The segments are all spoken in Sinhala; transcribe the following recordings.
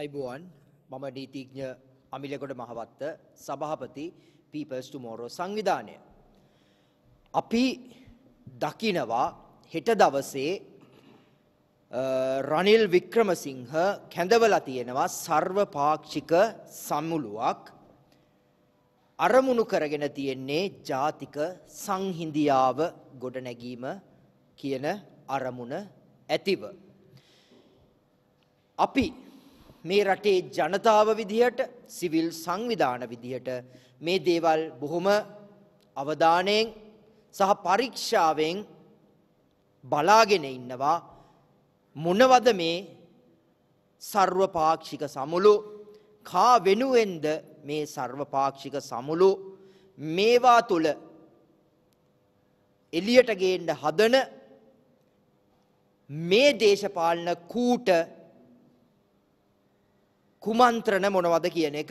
අයිබෝවන් මම නීතිඥ අමිලකොට මහවත්ත සභහපති පීපස් ටුමෝරෝ සංවිධානය. අපි දකිනවා හෙට දවසේ රනිල් වික්‍රමසිංහ කැඳවල තියෙනවා සර්වපාක්ෂික සම්මුලුවක් අරමුණු කරගෙන තියෙන්නේ ජාතික සංහින්දියාව ගොඩනැගීම කියන අරමුණ ඇතිව. අපි මේ රටේ ජනතාව විදිහට සිවිල් සංවිධාන විදිහට මේ දේවල් බොහොම අවධානයෙන් සහ පරීක්ෂාවෙන් බලාගෙන ඉන්නවා මොනවද මේ සර්වපාක්ෂික සමුළු කා වෙනුවෙන්ද මේ සර්වපාක්ෂික සමුළු මේවා තුල එලියට ගේන්න හදන මේ දේශපාලන කූට කුමන්ත්‍රණ මොනවද කියන එක.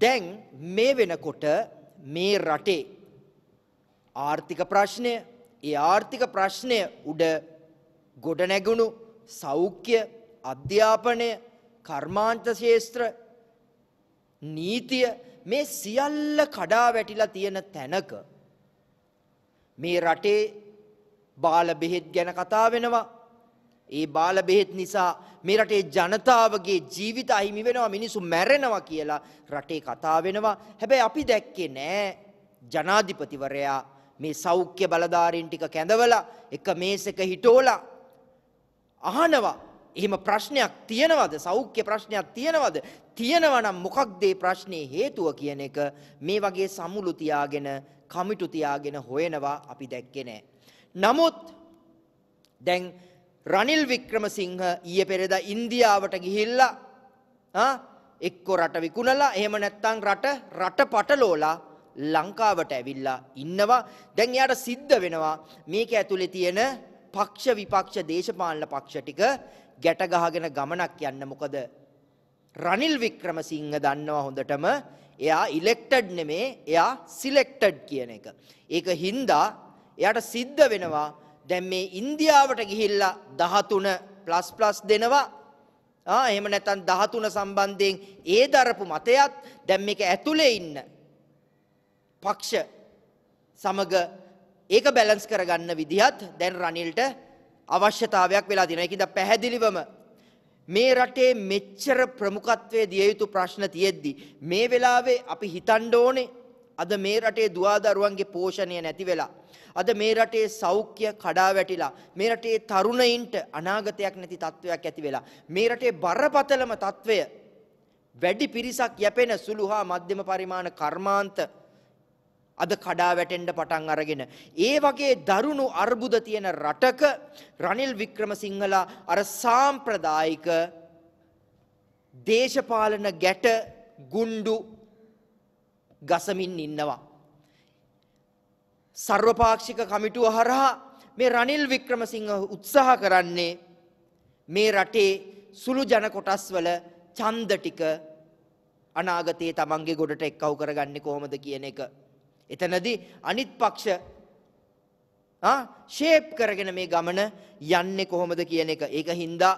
දැන් මේ වෙනකොට මේ රටේ ආර්ථික ප්‍රශ්නය, ඒ ආර්ථික ප්‍රශ්නය උඩ ගොඩ නැගුණු සෞඛ්‍ය, අධ්‍යාපනය, කර්මාන්ත ශාස්ත්‍ර, නීතිය මේ සියල්ල කඩා වැටිලා තියෙන තැනක මේ රටේ බාල බෙහෙත් ගැන කතා වෙනවා ඒ බාල බෙහෙත් නිසා මේ රටේ ජනතාවගේ ජීවිත අහිමි වෙනවා මිනිස්සු මැරෙනවා කියලා රටේ කතා වෙනවා. හැබැයි අපි දැක්කේ නෑ ජනාධිපතිවරයා මේ සෞඛ්‍ය බලධාරීන් ටික කැඳවලා එක මේසෙක හිටෝලා අහනවා එහෙම ප්‍රශ්නයක් තියෙනවද සෞඛ්‍ය ප්‍රශ්නයක් තියෙනවද තියෙනවා නම් මොකක්ද ඒ ප්‍රශ්නේ හේතුව කියන එක මේ වගේ සමුළු තියාගෙන කමිටු තියාගෙන හොයනවා අපි දැක්කේ නෑ නමුත් දැන් රනිල් වික්‍රමසිංහ ඊයේ පෙරේද ඉන්දියාවට ගිහිල්ලා එක්කෝ රට විකුණලා එහෙම නැත්නම් රට රට පටලෝලා ලංකාවට ඇවිල්ලා ඉන්නවා. දැන් එයාට සිද්ධ වෙනවා මේක ඇතුලේ තියෙන පක්ෂ විපක්ෂ දේශපාලන පක්ෂ ටික ගැට ගහගෙන ගමනක් යන්න මොකද රනිල් වික්‍රමසිංහ දන්නවා හොඳටම එයා ඉලෙක්ටඩ් නෙමේ එයා සිලෙක්ටඩ් කියන එක. ඒක හින්දා එයාට සිද්ධ වෙනවා දැන් මේ ඉන්දියාවට ගිහිල්ලා 13 ප්ලස් ප්ලස් දෙනවා. ආ එහෙම නැත්නම් 13 සම්බන්ධයෙන් ඒ දරපු මතයත් දැන් මේක ඇතුලේ ඉන්න පක්ෂ සමග ඒක බැලන්ස් කරගන්න විදිහත් දැන් රනිල්ට අවශ්‍යතාවයක් වෙලා තියෙනවා. ඒකින්ද පැහැදිලිවම මේ රටේ මෙච්චර ප්‍රමුඛත්වයේ දිය යුතු ප්‍රශ්න තියෙද්දි මේ වෙලාවේ අපි හිතන්න ඕනේ අද මේ රටේ දුවා දරුවන්ගේ පෝෂණය නැති වෙලා අද මේ රටේ සෞඛ්‍ය කඩා වැටිලා මේ රටේ තරුණයින්ට අනාගතයක් නැති තත්ත්වයක් ඇති වෙලා මේ රටේ බරපතලම තත්ත්වය වැඩි පිරිසක් යැපෙන සුළු හා මධ්‍යම පරිමාණ කර්මාන්ත අද කඩා වැටෙන්න පටන් අරගෙන ඒ වගේ දරුණු අර්බුද තියෙන රටක රනිල් වික්‍රමසිංහලා අර සාම්ප්‍රදායික දේශපාලන ගැට ගුණ්ඩු ගසමින් ඉන්නවා සර්වපාක්ෂික කමිටුව හරහා මේ රනිල් වික්‍රමසිංහ උත්සාහ කරන්නේ මේ රටේ සුළු ජන කොටස් වල ඡන්ද ටික අනාගතයේ Tamange ගොඩට එක්කව කරගන්නේ කොහොමද කියන එක. එතනදී අනිත් පක්ෂ ආ ෂේප් කරගෙන මේ ගමන යන්නේ කොහොමද කියන එක. ඒක හින්දා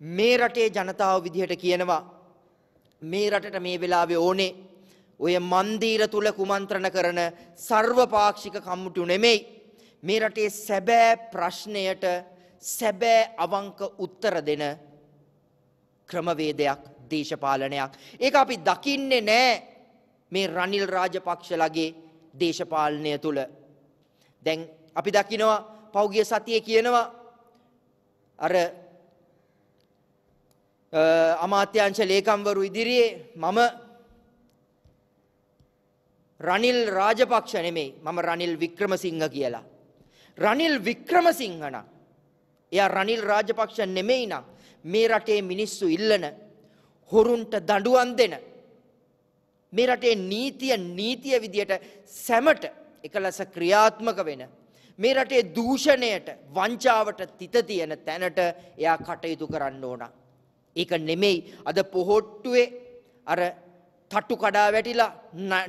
මේ රටේ ජනතාව විදිහට කියනවා මේ රටට මේ වෙලාවේ ඕනේ ඔය මන්දීර තුල කුමන්ත්‍රණ කරන සර්වපාක්ෂික කම්මුටු නෙමෙයි. මේ රටේ සැබෑ ප්‍රශ්නයට සැබෑ අවංක උත්තර දෙන ක්‍රමවේදයක් දේශපාලනයක්. ඒක අපි දකින්නේ නෑ මේ රනිල් රාජපක්ෂලගේ දේශපාලනය තුළ. දැන් අපි දකිනවා පෞගිය සතිය කියනවා අර අමාත්‍යංශ ලේකම්වරු ඉදිරියේ මම රනිල් රාජපක්ෂ නෙමෙයි මම රනිල් වික්‍රමසිංහ කියලා. රනිල් වික්‍රමසිංහ නම් එයා රනිල් රාජපක්ෂ නෙමෙයි නම් මේ රටේ මිනිස්සු ඉල්ලන හොරුන්ට දඬුවම් දෙන මේ රටේ නීතිය නීතිය විදියට සැමට එකලස ක්‍රියාත්මක වෙන මේ රටේ දූෂණයට වංචාවට තිත තියෙන තැනට එයා කටයුතු කරන්න ඕන. ඒක නෙමෙයි අද පොහොට්ටුවේ අර තට්ටු කඩා වැටිලා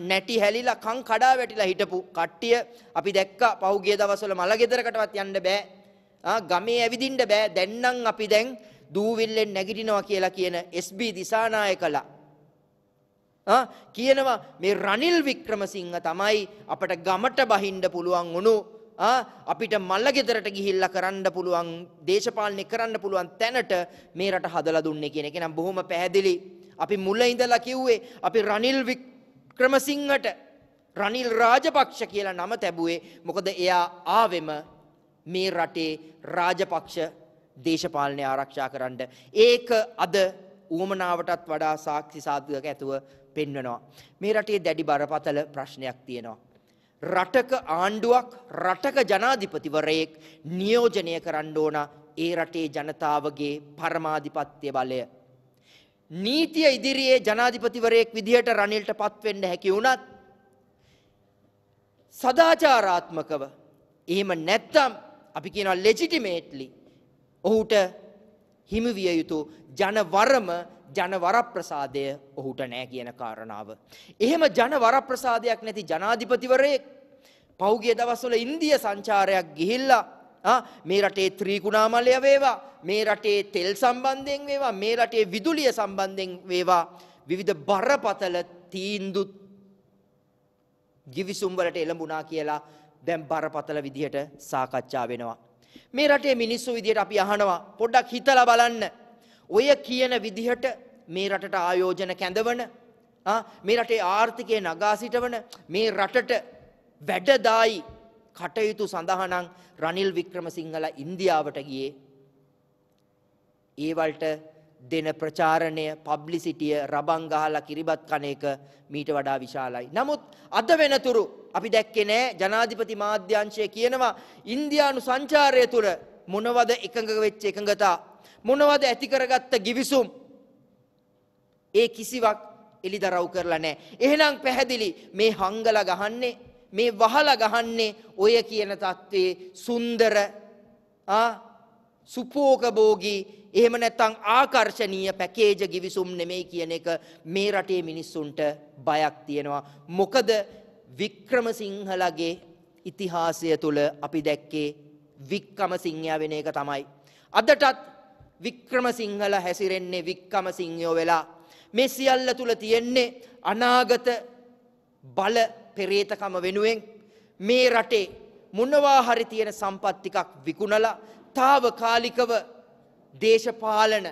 නැටි හැලිලා කන් කඩා වැටිලා හිටපු කට්ටිය අපි දැක්කා පහුගිය දවස්වල මල ගෙදරකටවත් යන්න බෑ. ගමේ ඇවිදින්න බෑ. දැන් අපි දැන් දූවිල්ලෙන් නැගිටිනවා කියලා කියන SB දිසානායකලා කියනවා මේ රනිල් වික්‍රමසිංහ තමයි අපට ගමට බහින්න පුළුවන් උණු අපිට මල්ලගෙදරට ගිහිල්ලා කරන්න පුළුවන් දේශපාලනය කරන්න පුළුවන් තැනට මේ රට හදලා දුන්නේ කියන එක නම් බොහොම පැහැදිලි අපි මුල ඉඳලා කිව්වේ අපි රනිල් වික්‍රමසිංහට රනිල් රාජපක්ෂ කියලා නම තැබුවේ මොකද එයා ආවෙම මේ රටේ රාජපක්ෂ දේශපාලනය ආරක්ෂා කරන්න. ඒක අද ඌමනාවටත් වඩා සාක්ෂි සාධක ඇතුව පෙන්වනවා. මේ රටේ දැඩි බරපතල ප්‍රශ්නයක් තියෙනවා. රටක ආණ්ඩුවක් රටක ජනාධිපතිවරයෙක් නියෝජනය කරන්න ඕන ඒ රටේ ජනතාවගේ පරමාධිපත්‍ය බලය නීතිය ඉදිරියේ ජනාධිපතිවරයෙක් විදිහට රනිල්ට පත්වෙන්න හැකි වුණත් සදාචාරාත්මකව එහෙම නැත්තම් අපි කියනවා ලෙජිටිමේට්ලි ඔහුට හිමිවිය යුතු ජනවරම ජනවරප්‍රසාදය ඔහුට නෑ කියන කාරණාව. එහෙම ජනවරප්‍රසාදයක් නැති ජනාධිපතිවරයෙක් පෞගිය දවස්වල ඉන්දිය සංචාරයක් ගිහිල්ලා මේ රටේ ත්‍රීකුණාමලය වේවා මේ රටේ තෙල් සම්බන්ධයෙන් වේවා මේ රටේ විදුලිය සම්බන්ධයෙන් වේවා විවිධ බරපතල තීන්දු ගිවිසුම් වලට එළඹුණා කියලා දැන් බරපතල විදිහට සාකච්ඡා වෙනවා මේ රටේ මිනිස්සු විදිහට අපි අහනවා පොඩ්ඩක් හිතලා බලන්න ඔය කියන විදිහට මේ රටට ආයෝජන කැඳවන මේ රටේ ආර්ථිකය නගා සිටවන මේ රටට වැඩදායි කටයුතු සඳහා රනිල් වික්‍රමසිංහල ඉන්දියාවට ගියේ. ඒවලට දෙන ප්‍රචාරණය පබ්ලිසිටිය රබන් ගහලා කිරිබත් කන එක මීට වඩා විශාලයි. නමුත් අද වෙනතුරු අපි දැක්කේ නෑ ජනාධිපති මාධ්‍යංශය කියනවා ඉන්දියානු සංචාරය තුළ මොනවද එකඟ වෙච්ච එකඟතා මොනවද ඇති කරගත්ත givisum ඒ කිසිවක් එලිදරව් කරලා නෑ. එහෙනම් පැහැදිලි මේ හංගලා ගහන්නේ මේ වහලා ගහන්නේ ඔය කියන தત્ත්වයේ සුන්දර සුපෝකභෝගී එහෙම නැත්නම් ආකර්ශනීය පැකේජ givisum නෙමෙයි කියන එක මේ රටේ මිනිස්සුන්ට බයක් තියෙනවා මොකද වික්‍රමසිංහලගේ ඉතිහාසය තුල අපි දැක්කේ වික්‍රමසිංහයා වෙන එක තමයි අදටත් වික්‍රමසිංහල හැසිරෙන්නේ වික්‍රමසිංහයෝ වෙලා මේ සියල්ල තුල තියෙන්නේ අනාගත බල පෙරේතකම වෙනුවෙන් මේ රටේ මොනවා හරි තියෙන සම්පත් ටිකක් විකුණලා తాවකාලිකව දේශපාලන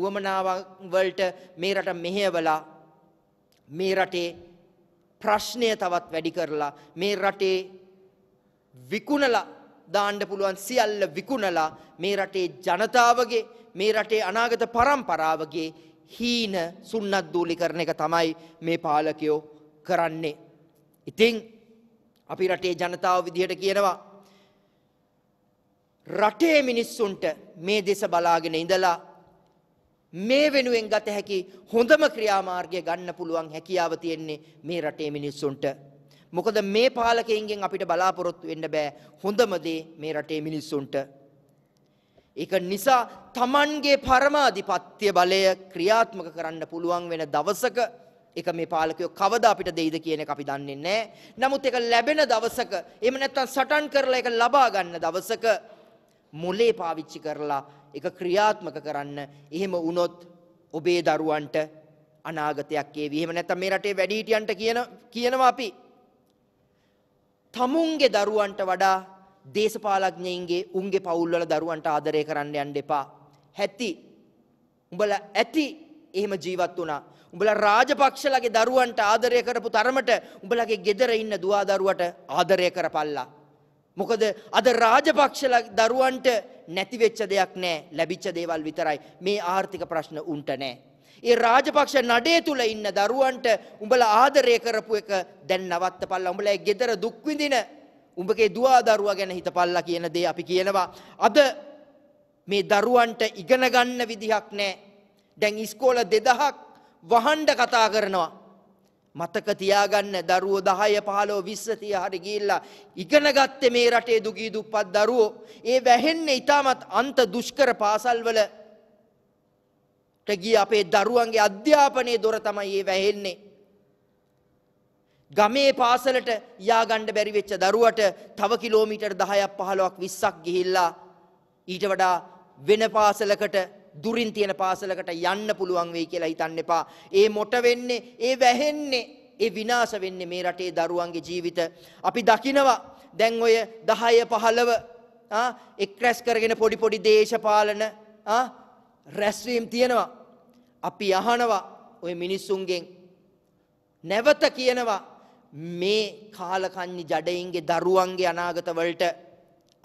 උවමනාවන් වලට මේ රට මෙහෙයවලා මේ රටේ ප්‍රශ්නය තවත් වැඩි කරලා මේ රටේ විකුණලා දාන්න පුළුවන් සියල්ල විකුණලා මේ රටේ ජනතාවගේ මේ රටේ අනාගත පරම්පරාවගේ හීන සුන්නද්දූලි කරන එක තමයි මේ පාලකයෝ කරන්නේ ඉතින් අපි රටේ ජනතාව විදිහට කියනවා රටේ මිනිස්සුන්ට මේ දෙස බලාගෙන ඉඳලා මේ වෙනුවෙන් ගත හැකි හොඳම ක්‍රියාමාර්ගය ගන්න පුළුවන් හැකියාව තියෙන්නේ මේ රටේ මිනිස්සුන්ට. මොකද මේ පාලකයන්ගෙන් අපිට බලාපොරොත්තු වෙන්න බෑ හොඳම දේ මේ රටේ මිනිස්සුන්ට. ඒක නිසා Tamanගේ පරමාධිපත්‍ය බලය ක්‍රියාත්මක කරන්න පුළුවන් වෙන දවසක ඒක මේ පාලකයෝ කවදා අපිට දෙයිද කියන එක අපි දන්නේ නැහැ. නමුත් ඒක ලැබෙන දවසක එහෙම නැත්නම් සටන් කරලා ඒක ලබා ගන්න දවසක මොලේ පාවිච්චි කරලා ඒක ක්‍රියාත්මක කරන්න. එහෙම වුණොත් ඔබේ දරුවන්ට අනාගතයක් ඒවි. එහෙම නැත්නම් මේ රටේ වැඩිහිටියන්ට කියන කියනවා අපි. තමුන්ගේ දරුවන්ට වඩා දේශපාලඥයින්ගේ උන්ගේ පවුල්වල දරුවන්ට ආදරය කරන්න යන්න එපා. හැති උඹලා ඇති එහෙම ජීවත් වුණා. උඹලා රාජපක්ෂලගේ දරුවන්ට ආදරය කරපු තරමට උඹලගේ ගෙදර ඉන්න දුවා දරුවට ආදරය කරපල්ලා. මොකද අද රාජපක්ෂල දරුවන්ට නැති වෙච්ච දෙයක් නැහැ. ලැබිච්ච දේවල් විතරයි. මේ ආර්ථික ප්‍රශ්න උන්ට නැහැ. ඒ රාජපක්ෂ නඩේ තුල ඉන්න දරුවන්ට උඹලා ආදරය කරපු එක දැන් නවත්තපල්ලා. උඹලා ගෙදර දුක් විඳින උඹගේ දුවා දරුවා ගැන හිතපල්ලා කියන දේ අපි කියනවා. අද මේ දරුවන්ට ඉගෙන ගන්න විදිහක් නැහැ. දැන් ඉස්කෝල 2000ක් වහන්ඩ කතා කරනවා. මතක තියාගන්න දරුවෝ 10 15 20 30 හරි ගිහිල්ලා ඉගෙන ගත්තේ මේ රටේ දුගී දුප්පත් දරුවෝ ඒ වැහෙන්නේ ඊටමත් අන්ත දුෂ්කර පාසල්වල ටගිය අපේ දරුවන්ගේ අධ්‍යාපනයේ දොර තමයි ඒ වැහෙන්නේ ගමේ පාසලට යාගන්න බැරි වෙච්ච දරුවට තව කිලෝමීටර් 10ක් 15ක් 20ක් ගිහිල්ලා ඊට වඩා වෙන පාසලකට දුරින් තියෙන පාසලකට යන්න පුළුවන් වෙයි කියලා හිතන්න එපා. ඒ මොට වෙන්නේ, ඒ වැහෙන්නේ, ඒ විනාශ වෙන්නේ මේ රටේ දරුවන්ගේ ජීවිත. අපි දකිනවා දැන් ඔය 10 15 ආ එක්රැස් කරගෙන පොඩි පොඩි දේශපාලන ආ රැස්වීම් තියෙනවා. අපි අහනවා ඔය මිනිස්සුන්ගෙන් නැවත කියනවා මේ කාලකන්ණි ජඩයින්ගේ දරුවන්ගේ අනාගත වලට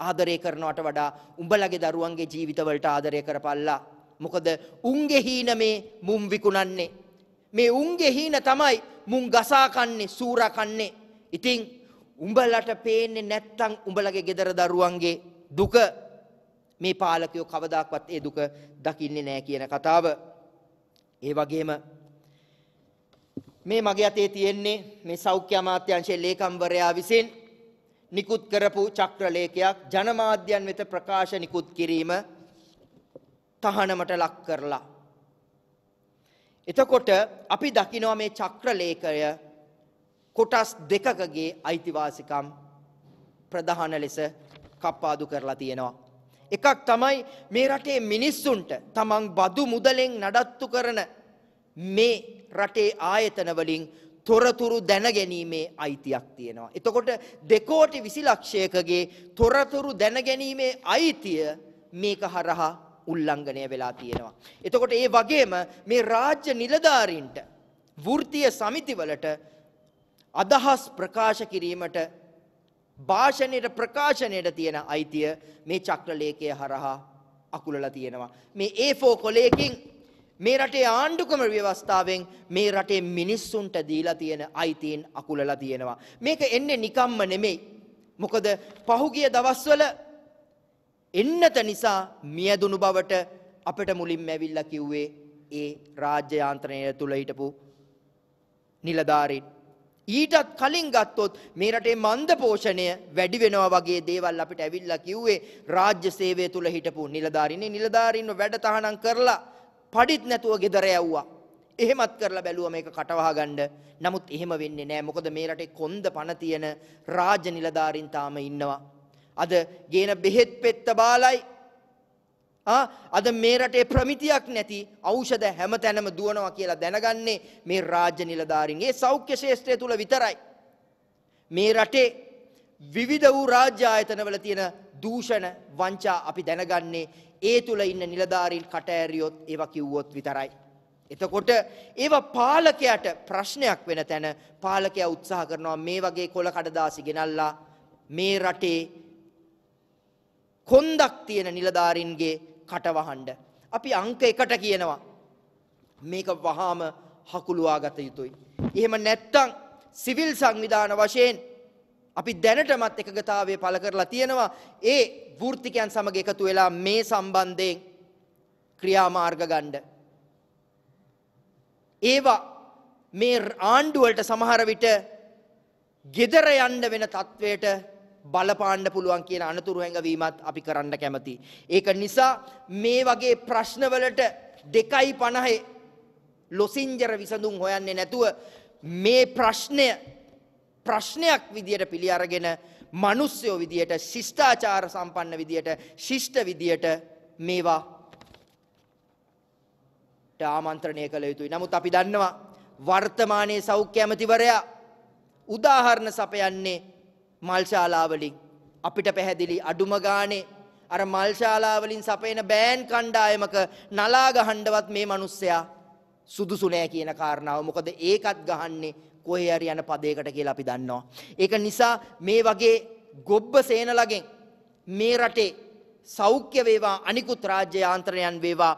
ආදරය කරනවට වඩා උඹලගේ දරුවන්ගේ ජීවිතවලට ආදරය කරපල්ලා මොකද උන්ගේ හීන මේ මුම් විකුණන්නේ. මේ උන්ගේ හීන තමයි මුන් ගසාකන්නේ සූරකන්නේ. ඉතින් උඹලට පේන්නේ නැත්තං උඹලගේ ගෙදර දරුවන්ගේ දුක මේ පාලකයෝ කවදාක්වත් ඒ දුක දකින්නේ නෑ කියන කතාව. ඒ වගේම මේ මගේ අතේ තියෙන්නේ මේ සෞඛ්‍ය අමාත්‍යංශයේ ලේකම්වරයා විසින් නිකුත් කරපු චක්‍රලේඛයක් ජනමාධ්‍යන් වෙත ප්‍රකාශ නිකුත් කිරීම තහනමට ලක් කරලා. එතකොට අපි දකිනවා මේ චක්‍රලේඛය කොටස් දෙකකගේ අයිතිවාසිකම් ප්‍රධාන ලෙස කප්පාදු කරලා තියෙනවා. එකක් තමයි මේ රටේ මිනිස්සුන්ට තමන් බදු මුදලෙන් නඩත්තු කරන මේ රටේ ආයතන වලින් තොරතුරු දැනගැනීමේ අයිතියක් තියෙනවා. එතකොට දෙකෝටි විසි ලක්ෂයකගේ තොරතුරු දැනගැනීමේ අයිතිය මේක හරහා උල්ලංඝනය වෙලා තියෙනවා. එතකොට ඒ වගේම මේ රාජ්‍ය නිලධාරීන්ට වෘත්තීය සමිතිවලට අදහස් ප්‍රකාශ කිරීමට භාෂණයට ප්‍රකාශණයට තියෙන අයිතිය මේ චක්‍රලේඛය හරහා අකුලලා තියෙනවා. මේ A4 කොලයකින් මේ රටේ ආණ්ඩුක්‍රම ව්‍යවස්ථාවෙන් මේ රටේ මිනිස්සුන්ට දීලා තියෙන අයිතීන් අකුලලා තියෙනවා. මේක එන්නේ නිකම්ම නෙමෙයි. මොකද පහුගිය දවස්වල එන්නත නිසා මියදුණු බවට අපට මුලින්ම ඇවිල්ලා කිව්වේ ඒ රාජ්‍ය යාන්ත්‍රණය තුල හිටපු නිලධාරීන් ඊටත් කලින් ගත්තොත් මේ රටේ මන්ද පෝෂණය වැඩි වෙනවා වගේ දේවල් අපිට ඇවිල්ලා කිව්වේ රාජ්‍ය සේවය තුල හිටපු නිලධාරීනේ නිලධාරීන්ව වැඩ තහනම් කරලා පඩිත් නැතුව ගෙදර යවුවා එහෙමත් කරලා බැලුවා මේක කටවහ ගන්න. නමුත් එහෙම වෙන්නේ නැහැ. මොකද මේ රටේ කොන්ද පණ තියෙන රාජ්‍ය නිලධාරීන් තාම ඉන්නවා. අද ගේන බෙහෙත් පෙත්ත බාලයි. අද මේ රටේ ප්‍රමිතියක් නැති ඖෂධ හැමතැනම දුවනවා කියලා දැනගන්නේ මේ රාජ්‍ය නිලධාරීන්. ඒ සෞඛ්‍ය ශාස්ත්‍රය තුල විතරයි. මේ රටේ විවිධ වූ රාජ්‍ය ආයතනවල තියෙන දූෂණ වංචා අපි දැනගන්නේ ඒ තුල ඉන්න නිලධාරීන් කට ඇරියොත් ඒවා කිව්වොත් විතරයි. එතකොට ඒවා පාලකයාට ප්‍රශ්නයක් වෙන තැන පාලකයා උත්සාහ කරනවා මේ වගේ කොළ කඩදාසි ගෙනල්ලා මේ රටේ කොන්දක් තියෙන නිලධාරින්ගේ කටවහඬ. අපි අංක එකට කියනවා. මේක වහාම හකුළුවා ගත යුතුයි. එහෙම නැත්තං සිවිල් සංවිධාන වශයෙන් අපි දැනටමත් එකගතාවය පළ කරලා තියෙනවා ඒ වෘත්තිකයන් සමග එකතු වෙලා මේ සම්බන්ධයෙන් ක්‍රියාමාර්ග ගණ්ඩ. ඒවා මේ ආණ්ඩුවලට සමහර විට ගෙදර යන්න වෙන තත්ත්වයට බලපාන්න පුළුවන් කියන අනතුරු හැඟවීමත් අපි කරන්න කැමති. ඒක නිසා මේ වගේ ප්‍රශ්නවලට දෙකයි පණහේ ලොසිංජර විසඳුම් හොයන්නේ නැතුව මේ ප්‍රශ්නය ප්‍රශ්නයක් විදියට පිළි අරගෙන මිනිස්සයෝ විදියට ශිෂ්ටාචාර සම්පන්න විදියට ශිෂ්ට විදියට මේවා ආමන්ත්‍රණය කළ යුතුයි. නමුත් අපි දන්නවා වර්තමානයේ සෞඛ්‍ය ඇමතිවරයා උදාහරණ සපයන්නේ මල්ශාලාවලින් අපිට පැහැදිලි අඩුම ගානේ අර මල්ශාලාවලින් සපයන බෑන් කණ්ඩායමක නලාගහන්ඩවත් මේ මනුස්සයා සුදුසු නෑ කියන කාරණාව මොකද ඒකත් ගහන්නේ කොහේ හරි යන පදයකට කියලා අපි දන්නවා. ඒක නිසා මේ වගේ ගොබ්බ සේනලගෙන් මේ රටේ සෞඛ්‍ය වේවා අනිකුත් රාජ්‍ය යාන්ත්‍රණයන් වේවා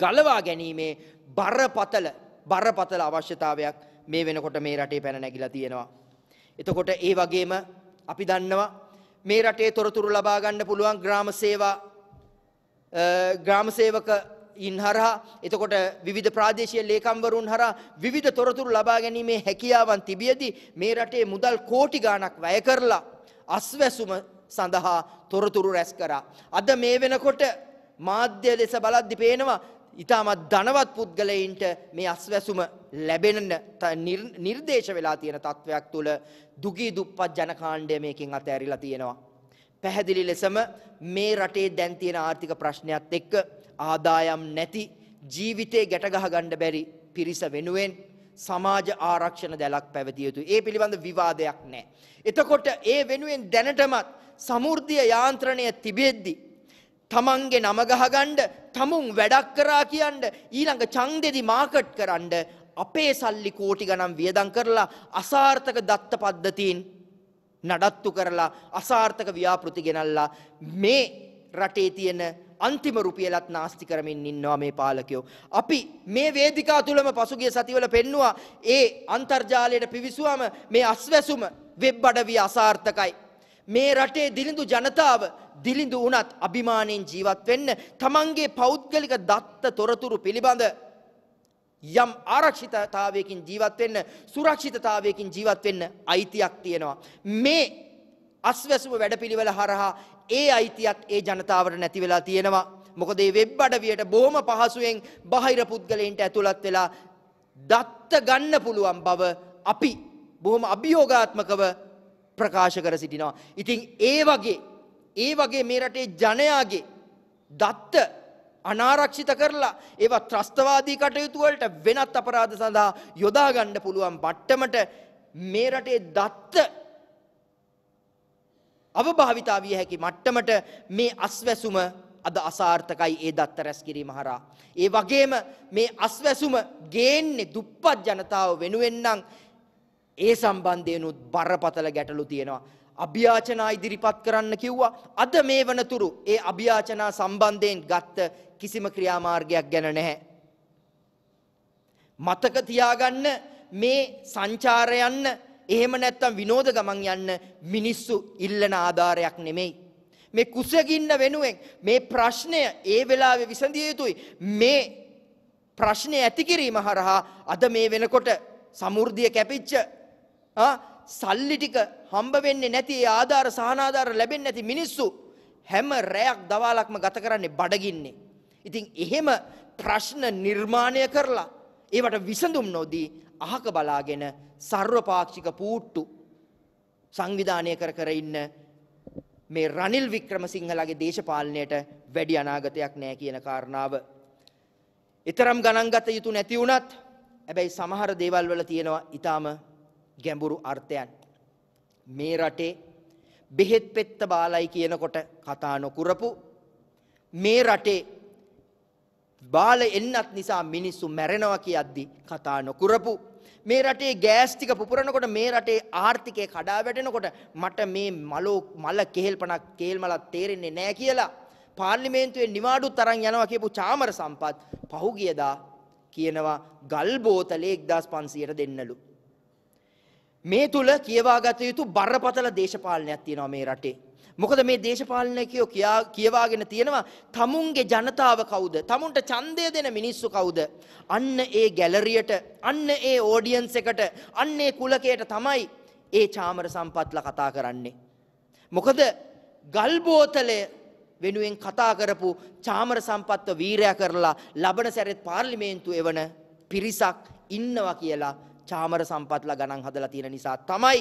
ගලවා ගැනීමේ බරපතල බරපතල අවශ්‍යතාවයක් මේ වෙනකොට මේ රටේ පැන නැගිලා තියෙනවා. එතකොට ඒ වගේම අපි දන්නවා මේ රටේ තොරතුරු ලබා ගන්න පුළුවන් ග්‍රාම සේවා ග්‍රාම සේවක ඉන් හරහා එතකොට විවිධ ප්‍රාදේශීය ලේකම්වරුන් හරහා විවිධ තොරතුරු ලබා ගැනීමේ හැකියාවන් තිබියදී මේ රටේ මුදල් කෝටි ගාණක් වැය කරලා අස්වැසුම සඳහා තොරතුරු රැස් කරා. අද මේ වෙනකොට මාධ්‍ය ලෙස බලද්දි පේනවා ඉතාමත් ධනවත් පුද්ගලයින්ට මේ අස්වැසුම ලැබෙන නිර්දේශ වෙලා තියෙන තත්වයක් තුළ දුගී දුප්පත් ජනකාණ්ඩය මේකෙන් අතහැරිලා තියෙනවා. පැහැදිලි ලෙසම මේ රටේ දැන් තියෙන ආර්ථික ප්‍රශ්නයත් එක්ක ආදායම් නැති ජීවිතේ ගැටගහ ගන්න බැරි පිරිස වෙනුවෙන් සමාජ ආරක්ෂණ දැලක් පැවතිය යුතුයි. ඒ පිළිබඳ විවාදයක් නැහැ. එතකොට ඒ වෙනුවෙන් දැනටමත් සමෘද්ධිය යාන්ත්‍රණය තිබෙද්දී තමන්ගේ නමගහගණ්ඩ තමුන් වැඩක් කරා කියන්ඩ ඊළඟ චන්දෙදි මාකට් කරන්ඩ අපේ සල්ලි කෝටි ගනම් වියදං කරලා අසාර්ථක දත්ත පද්ධතිීන් නඩත්තු කරලා අසාර්ථක ව්‍යාපෘති ගෙනල්ලා මේ රටේ තියෙන අන්තිම රුපියලත් නාස්ති කරමින් ඉන්නවා මේ පාලකයෝ. අපි මේ වේදිකා තුළම පසුගිය සතිවල පෙන්නවා ඒ අන්තර්ජාලයට පිවිසුවම මේ අස්වැසුම වෙබ් අඩවිය අසාර්ථකයි. මේ රටේ දිලිඳු ජනතාව දිලිඳු වුණත් අභිමානයෙන් ජීවත් වෙන්න තමන්ගේ පෞද්ගලික දත්ත තොරතුරු පිළිබඳ යම් ආරක්ෂිතතාවයකින් ජීවත් වෙන්න සුරක්ෂිතතාවයකින් ජීවත් වෙන්න අයිතියක් තියෙනවා මේ අස්වැසුම වැඩපිළිවෙල හරහා ඒ අයිතියත් ඒ ජනතාවට නැති වෙලා තියෙනවා මොකද මේ වෙබ් අඩවියට බොහොම පහසුවෙන් බාහිර පුද්ගලයන්ට ඇතුළත් වෙලා දත්ත ගන්න පුළුවන් බව අපි බොහොම අභියෝගාත්මකව ප්‍රකාශ කර සිටිනවා. ඉතින් ඒ වගේ ඒ වගේ මේ රටේ ජනයාගේ දත්ත අනාරක්ෂිත කරලා ඒවා ත්‍රස්තවාදී කටයුතු වලට වෙනත් අපරාධ සඳහා යොදා ගන්න පුළුවන් මට්ටමට මේ රටේ දත්ත අවභාවිතා විය හැකි මට්ටමට මේ අස්වැසුම අද අසාර්ථකයි ඒ දත්ත රැස් කිරීම හරහා. ඒ වගේම මේ අස්වැසුම ගේන්නේ දුප්පත් ජනතාව වෙනුවෙන් නම් ඒ සම්බන්ධයනුත් බරපතල ගැටලු තියෙනවා. අභ්‍යාචනා ඉදිරිපත් කරන්න කිව්වා. අද මේ වනතුරු ඒ අභ්‍යාචනා සම්බන්ධයෙන් ගත්ත කිසිම ක්‍රියාමාර්ගයක් ගැන නැහැ. මතක තියාගන්න මේ සංචාර යන්න එහෙම නැත්නම් විනෝද ගමන් යන්න මිනිස්සු ඉල්ලන ආධාරයක් නෙමෙයි. මේ කුසගින්න වෙනුවෙන් මේ ප්‍රශ්නය ඒ වෙලාවේ විසඳිය යුතුයි. මේ ප්‍රශ්නය ඇති කිරීම හරහා අද මේ වෙනකොට සමෘද්ධිය කැපිච්ච සල්ලි ටික හම්බ වෙන්නේ නැති ඒ ආධාර සහනාධාර ලැබෙන්නේ නැති මිනිස්සු හැම රැයක් දවාලක්ම ගත කරන්නේ බඩගින්නේ. ඉතින් එහෙම ප්‍රශ්න නිර්මාණය කරලා ඒවට විසඳුම් නොදී අහක බලාගෙන සර්වපාක්ෂික පූට්ටු සංවිධානය කර කර ඉන්න මේ රනිල් වික්‍රමසිංහලගේ දේශපාලනයට වැඩි අනාගතයක් නැහැ කියන කාරණාව. ඊතරම් ගණන් ගත යුතු නැති වුණත් හැබැයි සමහර දේවල් වල තියෙනවා ඊටාම ගැඹුරු අර්ථයන්. මේ රටේ බෙහෙත් පෙත්ත බාලයි කියනකොට කතා නොකරපු මේ රටේ බාල එන්නත් නිසා මිනිස්සු මැරෙනවා කියද්දි කතා නොකරපු මේ රටේ ගෑස් ටික පුපුරනකොට මේ රටේ ආර්ථිකය කඩා වැටෙනකොට මට මේ මලෝ මල කෙහෙල්පණක් කෙහෙල් මලක් තේරෙන්නේ නැහැ කියලා පාර්ලිමේන්තුවේ නිවාඩු තරම් යනවා කියපු චාමර සම්පත් පහුගියදා කියනවා ගල් බෝතලේ 1500ට දෙන්නලු මේ තුල කියවාගත යුතු බරපතල දේශපාලනයක් තියෙනවා මේ රටේ. මොකද මේ දේශපාලනකයෝ කියවාගෙන තියෙනවා තමුන්ගේ ජනතාව කවුද? තමුන්ට ඡන්දය දෙන මිනිස්සු කවුද? අන්න ඒ ගැලරියට, අන්න ඒ ඕඩියන්ස් එකට, අන්න ඒ කුලකයට තමයි ඒ චාමර සම්පත්ලා කතා කරන්නේ. මොකද ගල් බෝතලය වෙනුවෙන් කතා කරපු චාමර සම්පත්ව වීරය කරලා ලබන සැරෙත් පාර්ලිමේන්තු එවන පිරිසක් ඉන්නවා කියලා චාමර සම්පත්ලා ගණන් හදලා තියෙන නිසා තමයි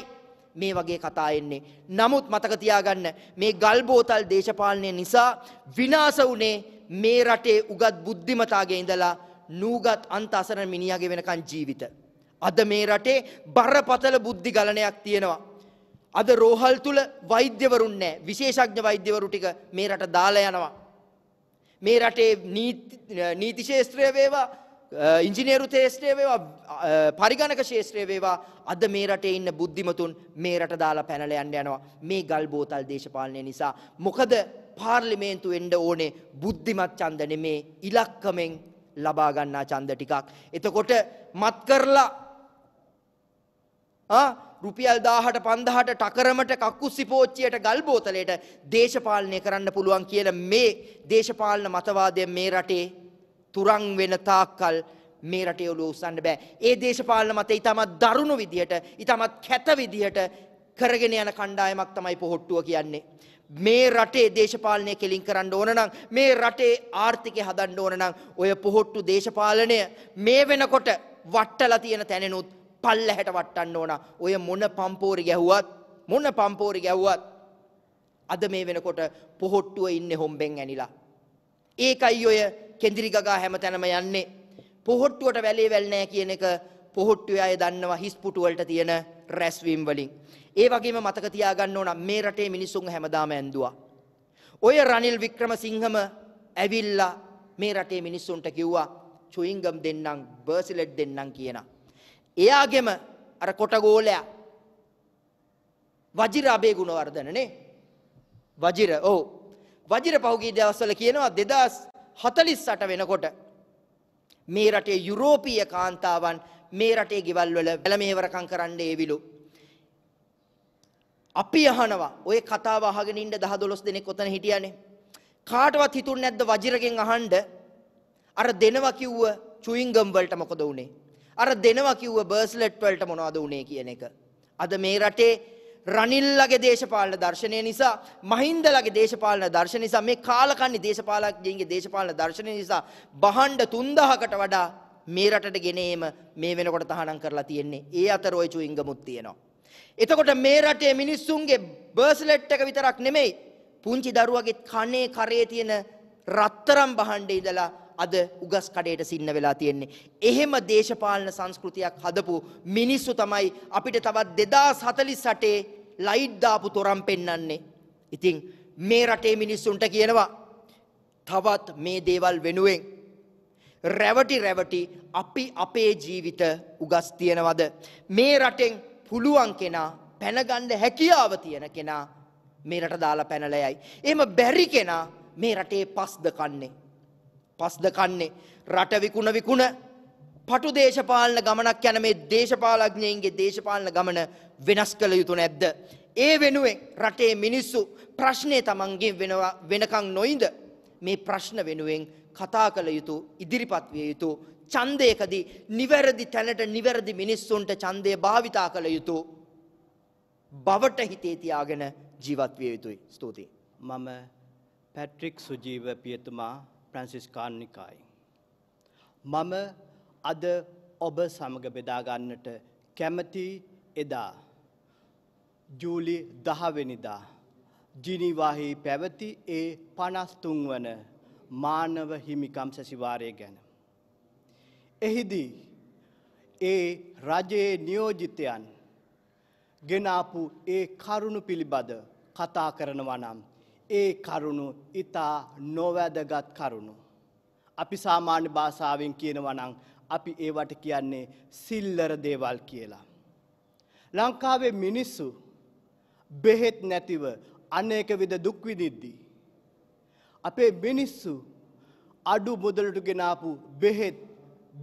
මේ වගේ කතා එන්නේ. නමුත් මතක තියාගන්න මේ ගල් බෝතල් දේශපාලනය නිසා විනාශ වුණේ මේ රටේ උගත් බුද්ධිමතාගේ ඉඳලා නූගත් අන්ත අසරණ මිනිහාගේ වෙනකන් ජීවිත. අද මේ රටේ බරපතල බුද්ධි ගලණයක් තියෙනවා. අද රෝහල් තුල වෛද්‍යවරුන් නැහැ. විශේෂඥ වෛද්‍යවරු ටික මේ රට දාලා යනවා. මේ රටේ නීති ශාස්ත්‍රය වේවා ඉංජිනේරු තේස්ත්‍රය වේවා පරිගණක ශේත්‍රය වේවා අද මේ රටේ ඉන්න බුද්ධිමතුන් මේ රට දාලා පැනලා යන්න යනවා මේ ගල් බෝතල් දේශපාලනය නිසා මොකද පාර්ලිමේන්තු වෙන්න ඕනේ බුද්ධිමත් ඡන්ද නෙමේ ඉලක්කමෙන් ලබා ගන්නා ඡන්ද ටිකක් එතකොට මත් කරලා ආ රුපියල් 1000ට 5000ට ටකරමට කක්කුස්සි පෝච්චියට ගල් බෝතලයට දේශපාලනය කරන්න පුළුවන් කියලා මේ දේශපාලන මතවාදය මේ රටේ තුරන් වෙන තාක්කල් මේ රටේ ඔලුව උස්සන්න බෑ. ඒ දේශපාලන මතය ඊටමත් දරුණු විදියට, ඊටමත් කැත විදියට කරගෙන යන කණ්ඩායමක් තමයි පොහොට්ටුව කියන්නේ. මේ රටේ දේශපාලනය කෙලින් කරන්න ඕන නම් මේ රටේ ආර්ථිකය හදන්න ඕන නම් ඔය පොහොට්ටු දේශපාලනය මේ වෙනකොට වට්ටලා තියෙන තැනෙනුත් පල්ලහැට වට්ටන්න ඕන. ඔය මොන පම්පෝරි ගැහුවත් මොන පම්පෝරි ගැහුවත් අද මේ වෙනකොට පොහොට්ටුව ඉන්නේ හොම්බෙන් ඇනිලා. ඒකයි ඔය කෙඳිරි ගගා හැමතැනම යන්නේ. පොහොට්ටුවට වැලේ වැල් නැහැ කියන එක පොහොට්ටුවේ අය දන්නවා හිස් පුටු වලට තියෙන රැස්වීම් වලින්. ඒ වගේම මතක තියාගන්න ඕන මේ රටේ මිනිසුන් හැමදාම ඇඳුවා. ඔය රනිල් වික්‍රමසිංහම ඇවිල්ලා මේ රටේ මිනිස්සුන්ට කිව්වා චුයින්ගම් දෙන්නම් බර්සිලට් දෙන්නම් කියන. එයාගෙම අර කොටගෝලයා වජිර අබේ ගුණවර්ධනනේ වජිර ඔව් වජිර පහුගිය දවස්වල කියනවා 2000 48 වෙනකොට මේ රටේ යුරෝපීය කාන්තාවන් මේ රටේ ගෙවල් වල බැල මේවරකම් කරන්න ඒවිලු. අපි අහනවා ඔය කතාව අහගෙන ඉන්න 10 12 දෙනෙක් ඔතන හිටියානේ. කාටවත් හිතුන්නේ නැද්ද වජිරගෙන් අහන්න අර දෙනවා කිව්ව චුයින්ගම් වලට මොකද වුනේ? අර දෙනවා කිව්ව බර්ස්ලට් වලට මොනවද වුනේ කියන එක. අද මේ රටේ රනිල්ලගේ දේශපාලන දර්ශනය නිසා මහින්දලගේ දේශපාලන දර්ශන නිසා මේ කාලකන්නේ දේශපාලකයන්ගේ දේශපාලන දර්ශන නිසා බහන්ඩ 3000කට වඩා මේ රටට ගෙන ඒම මේ වෙනකොට තහනම් කරලා තියෙන්නේ. ඒ අතර ওই චුයිංගමුත් තියෙනවා. එතකොට මේ රටේ මිනිස්සුන්ගේ බර්ස්ලෙට් එක විතරක් නෙමෙයි පුංචි දරුවගේ කනේ කරේ තියෙන රත්තරම් බහන්ඩේ ඉඳලා අද උගස් කඩේට සින්න වෙලා තියෙන්නේ. එහෙම දේශපාලන සංස්කෘතියක් හදපු මිනිස්සු තමයි අපිට තවත් 2048 ලයිට් දාපු තොරම් පෙන්වන්නේ. ඉතින් මේ රටේ මිනිස්සුන්ට කියනවා තවත් මේ දේවල් වෙනුවෙන් රැවටි රැවටි අපි අපේ ජීවිත උගස් තියනවද මේ රටෙන් පුළුවන් කෙනා පැනගන්න හැකියාව තියෙන කෙනා මේ රට දාලා පැනලා යයි. එහෙම බැරි කෙනා මේ රටේ පස්ද කන්නේ. පස්ද කන්නේ රට විකුණ විකුණ පටු දේශපාලන ගමනක් යන මේ දේශපාලඥයන්ගේ දේශපාලන ගමන වෙනස් කළ යුතු නැද්ද. ඒ වෙනුවෙන් රටේ මිනිස්සු ප්‍රශ්නය තමන්ගේ වෙනකං නොයිද මේ ප්‍රශ්න වෙනුවෙන් කතා කළ යුතු ඉදිරිපත් විය යුතු චන්දයකදී නිවැරදි තැනට නිවැරදි මිනිස්සුන්ට චන්දය භාවිතා කළ යුතු බවට හිතේ තියාගෙන ජීවත් විය යුතුයි ස්තුතියි. මම පැට්‍රික් සුජීව පියතුමා ප්‍රැන්සිස්කාන් නිකායි. මම අද ඔබ සමග බෙදාගන්නට කැමති එදා. ජූලි දහවෙනිදා. ජිනිවාහි පැවති ඒ පනස්තුන්වන මානව හිමිකම් සැසිවාරය ගැන. එහිදී ඒ රජයේ නියෝජිතයන් ගෙනාපු ඒ කරුණු පිළිබඳ කතා කරනවා නම් ඒ කරුණු ඉතා නොවැදගත් කරුණු. අපි සාමාන්‍ය භාෂාවෙන් කියනවනං අපි ඒවට කියන්නේ සිල්ලර දේවල් කියලා. ලංකාවේ මිනිස්සු බෙහෙත් නැතිව අනේක විද දුක්විදිද්දී. අපේ මිනිස්සු අඩු මුදලට ගෙනාපු බෙහෙත්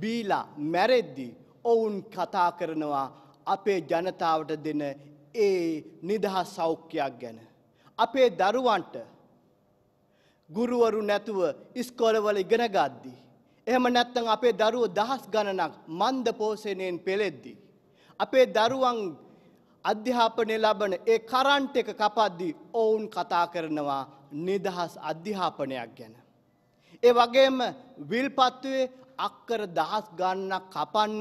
බීලා මැරෙද්දී ඔවුන් කතා කරනවා අපේ ජනතාවට දෙන ඒ නිදහස් සෞඛ්‍යයක් ගැන. අපේ දරුවන්ට ගුරුවරු නැතුව ඉස්කොලවල ඉගෙන ගද්දී. එහෙම නැත්තං අපේ දරුව දහස් ගණනක් මන්ද පෝසනයෙන් පෙළෙද්දී. අපේ දරුවන් අධ්‍යාපනය ලබන ඒ කරන්ට් එක කපද්දී ඔවුන් කතා කරනවා නිදහස් අධ්‍යාපනයක් ගැන. ඒ වගේම විල්පත්තුවේ අක්කර දහස් ගන්නක් කපන්න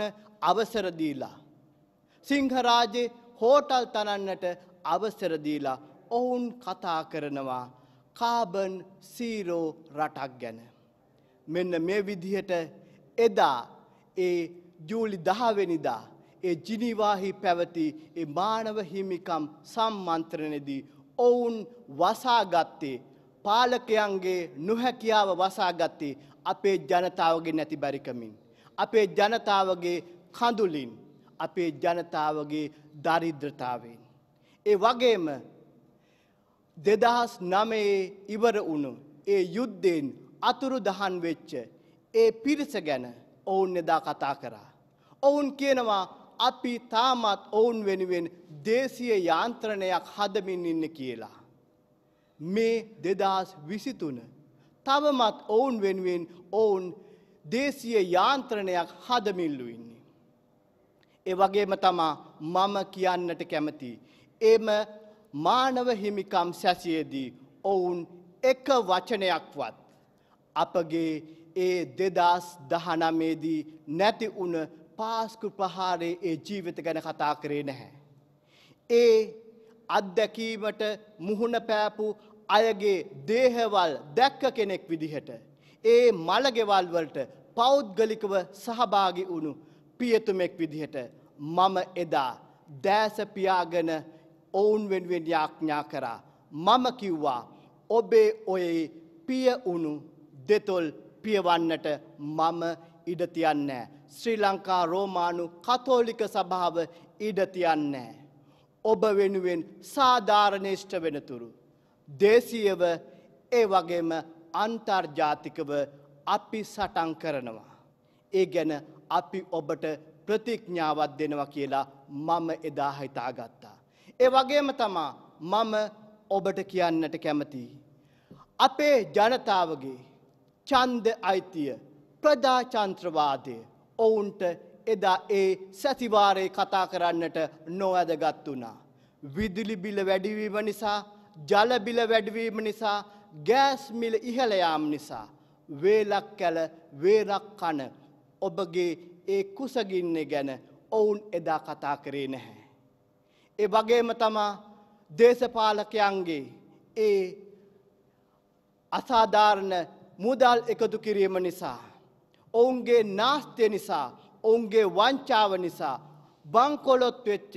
අවසර දීලා. සිංහරාජේ හෝටල් තනන්නට අවසර දීලා ඔවුන් කතා කරනවා කාබන් සීරෝ රටක් ගැන. මෙන්න මේ විදිහට එදා ඒ ජූලි දහවෙනිදා ඒ ජිනිවාහි පැවති ඒ මානව හිමිකම් සම්මන්ත්‍රණයේදී ඔවුන් වසාගත්තේ පාලකයන්ගේ නොහැකියාව වසාගත්තේ අපේ ජනතාවගේ නැති බැරිකමින්. අපේ ජනතාවගේ කඳුලින් අපේ ජනතාවගේ දරිද්‍රතාවෙන්. ඒ වගේම දෙදහස් නමයේ ඉවර වුණු ඒ යුද්ධයෙන් අතුරු දහන් වෙච්ච ඒ පිරිස ගැන ඔවුන් එදා කතා කරා. ඔවුන් කියනවා අපි තාමත් ඔවුන් වෙනුවෙන් දේශීය යාන්ත්‍රණයක් හදමින් ඉන්න කියලා. මේ දෙදස් විසිතුන තවමත් ඔවුන් වෙනුවෙන් ඔවුන් දේශීය යාන්ත්‍රණයක් හදමිල්ලු ඉන්නේ. ඒ වගේම තමා මම කියන්නට කැමති. එම මානව හිමිකම් සැසියේදී ඔවුන් එක වචනයක්වත් අපගේ ඒ දෙදස් දහනමේදී නැති වුණ පාස්කු ප්‍රහාරයේ ඒ ජීවිත ගැන කතා කරේ නැහැ. ඒ අත්දැකීමට මුහුණ පෑපු අයගේ දේහවල් දැක්ක කෙනෙක් විදිහට. ඒ මළගෙවල් වලට පෞද්ගලිකව සහභාගි වුණු පියතුමෙක් විදිහට මම එදා දෑස පියාගෙන ඔවුන් වෙනුවෙන් යාඥා කරා. මම කිව්වා ඔබේ ඔයේ පිය උණු දෙතොල් පියවන්නට මම ඉඩතියන්නෑ. ශ්‍රී ලංකා රෝමානු කතෝලික සභාව ඉඩතියන්නෑ. ඔබ වෙනුවෙන් සාධාරණේෂ්ඨ වෙනතුරු. දේශීයව ඒ වගේම අන්තර්ජාතිකව අපි සටන් කරනවා. ඒ ගැන අපි ඔබට ප්‍රතිඥාවත් දෙනවා කියලා මම එදා හිතාගත්තා. ඒ වගේම තමා මම ඔබට කියන්නට කැමති. අපේ ජනතාවගේ චන්ද අයිතිය ප්‍රජාචන්ත්‍රවාදය ඔවුන්ට එදා ඒ සැතිවාරයේ කතා කරන්නට නොවැදගත් වුණා. විදුලිබිල වැඩිවීම නිසා ජලබිල වැඩවීම නිසා ගෑස්මිල ඉහළයාම් නිසා වේලක් කැල වේරක් කන ඔබගේ ඒ කුසගින්නේ ගැන ඔවුන් එදා කතා කරේ නැහැ. ඒ වගේම තමා දේශපාලකයන්ගේ ඒ අසාධාරණ මුදල් එකතු කිරීම නිසා. ඔවුන්ගේ නාස්තිය නිසා ඔවුන්ගේ වංචාව නිසා බංකොලොත් වෙච්ච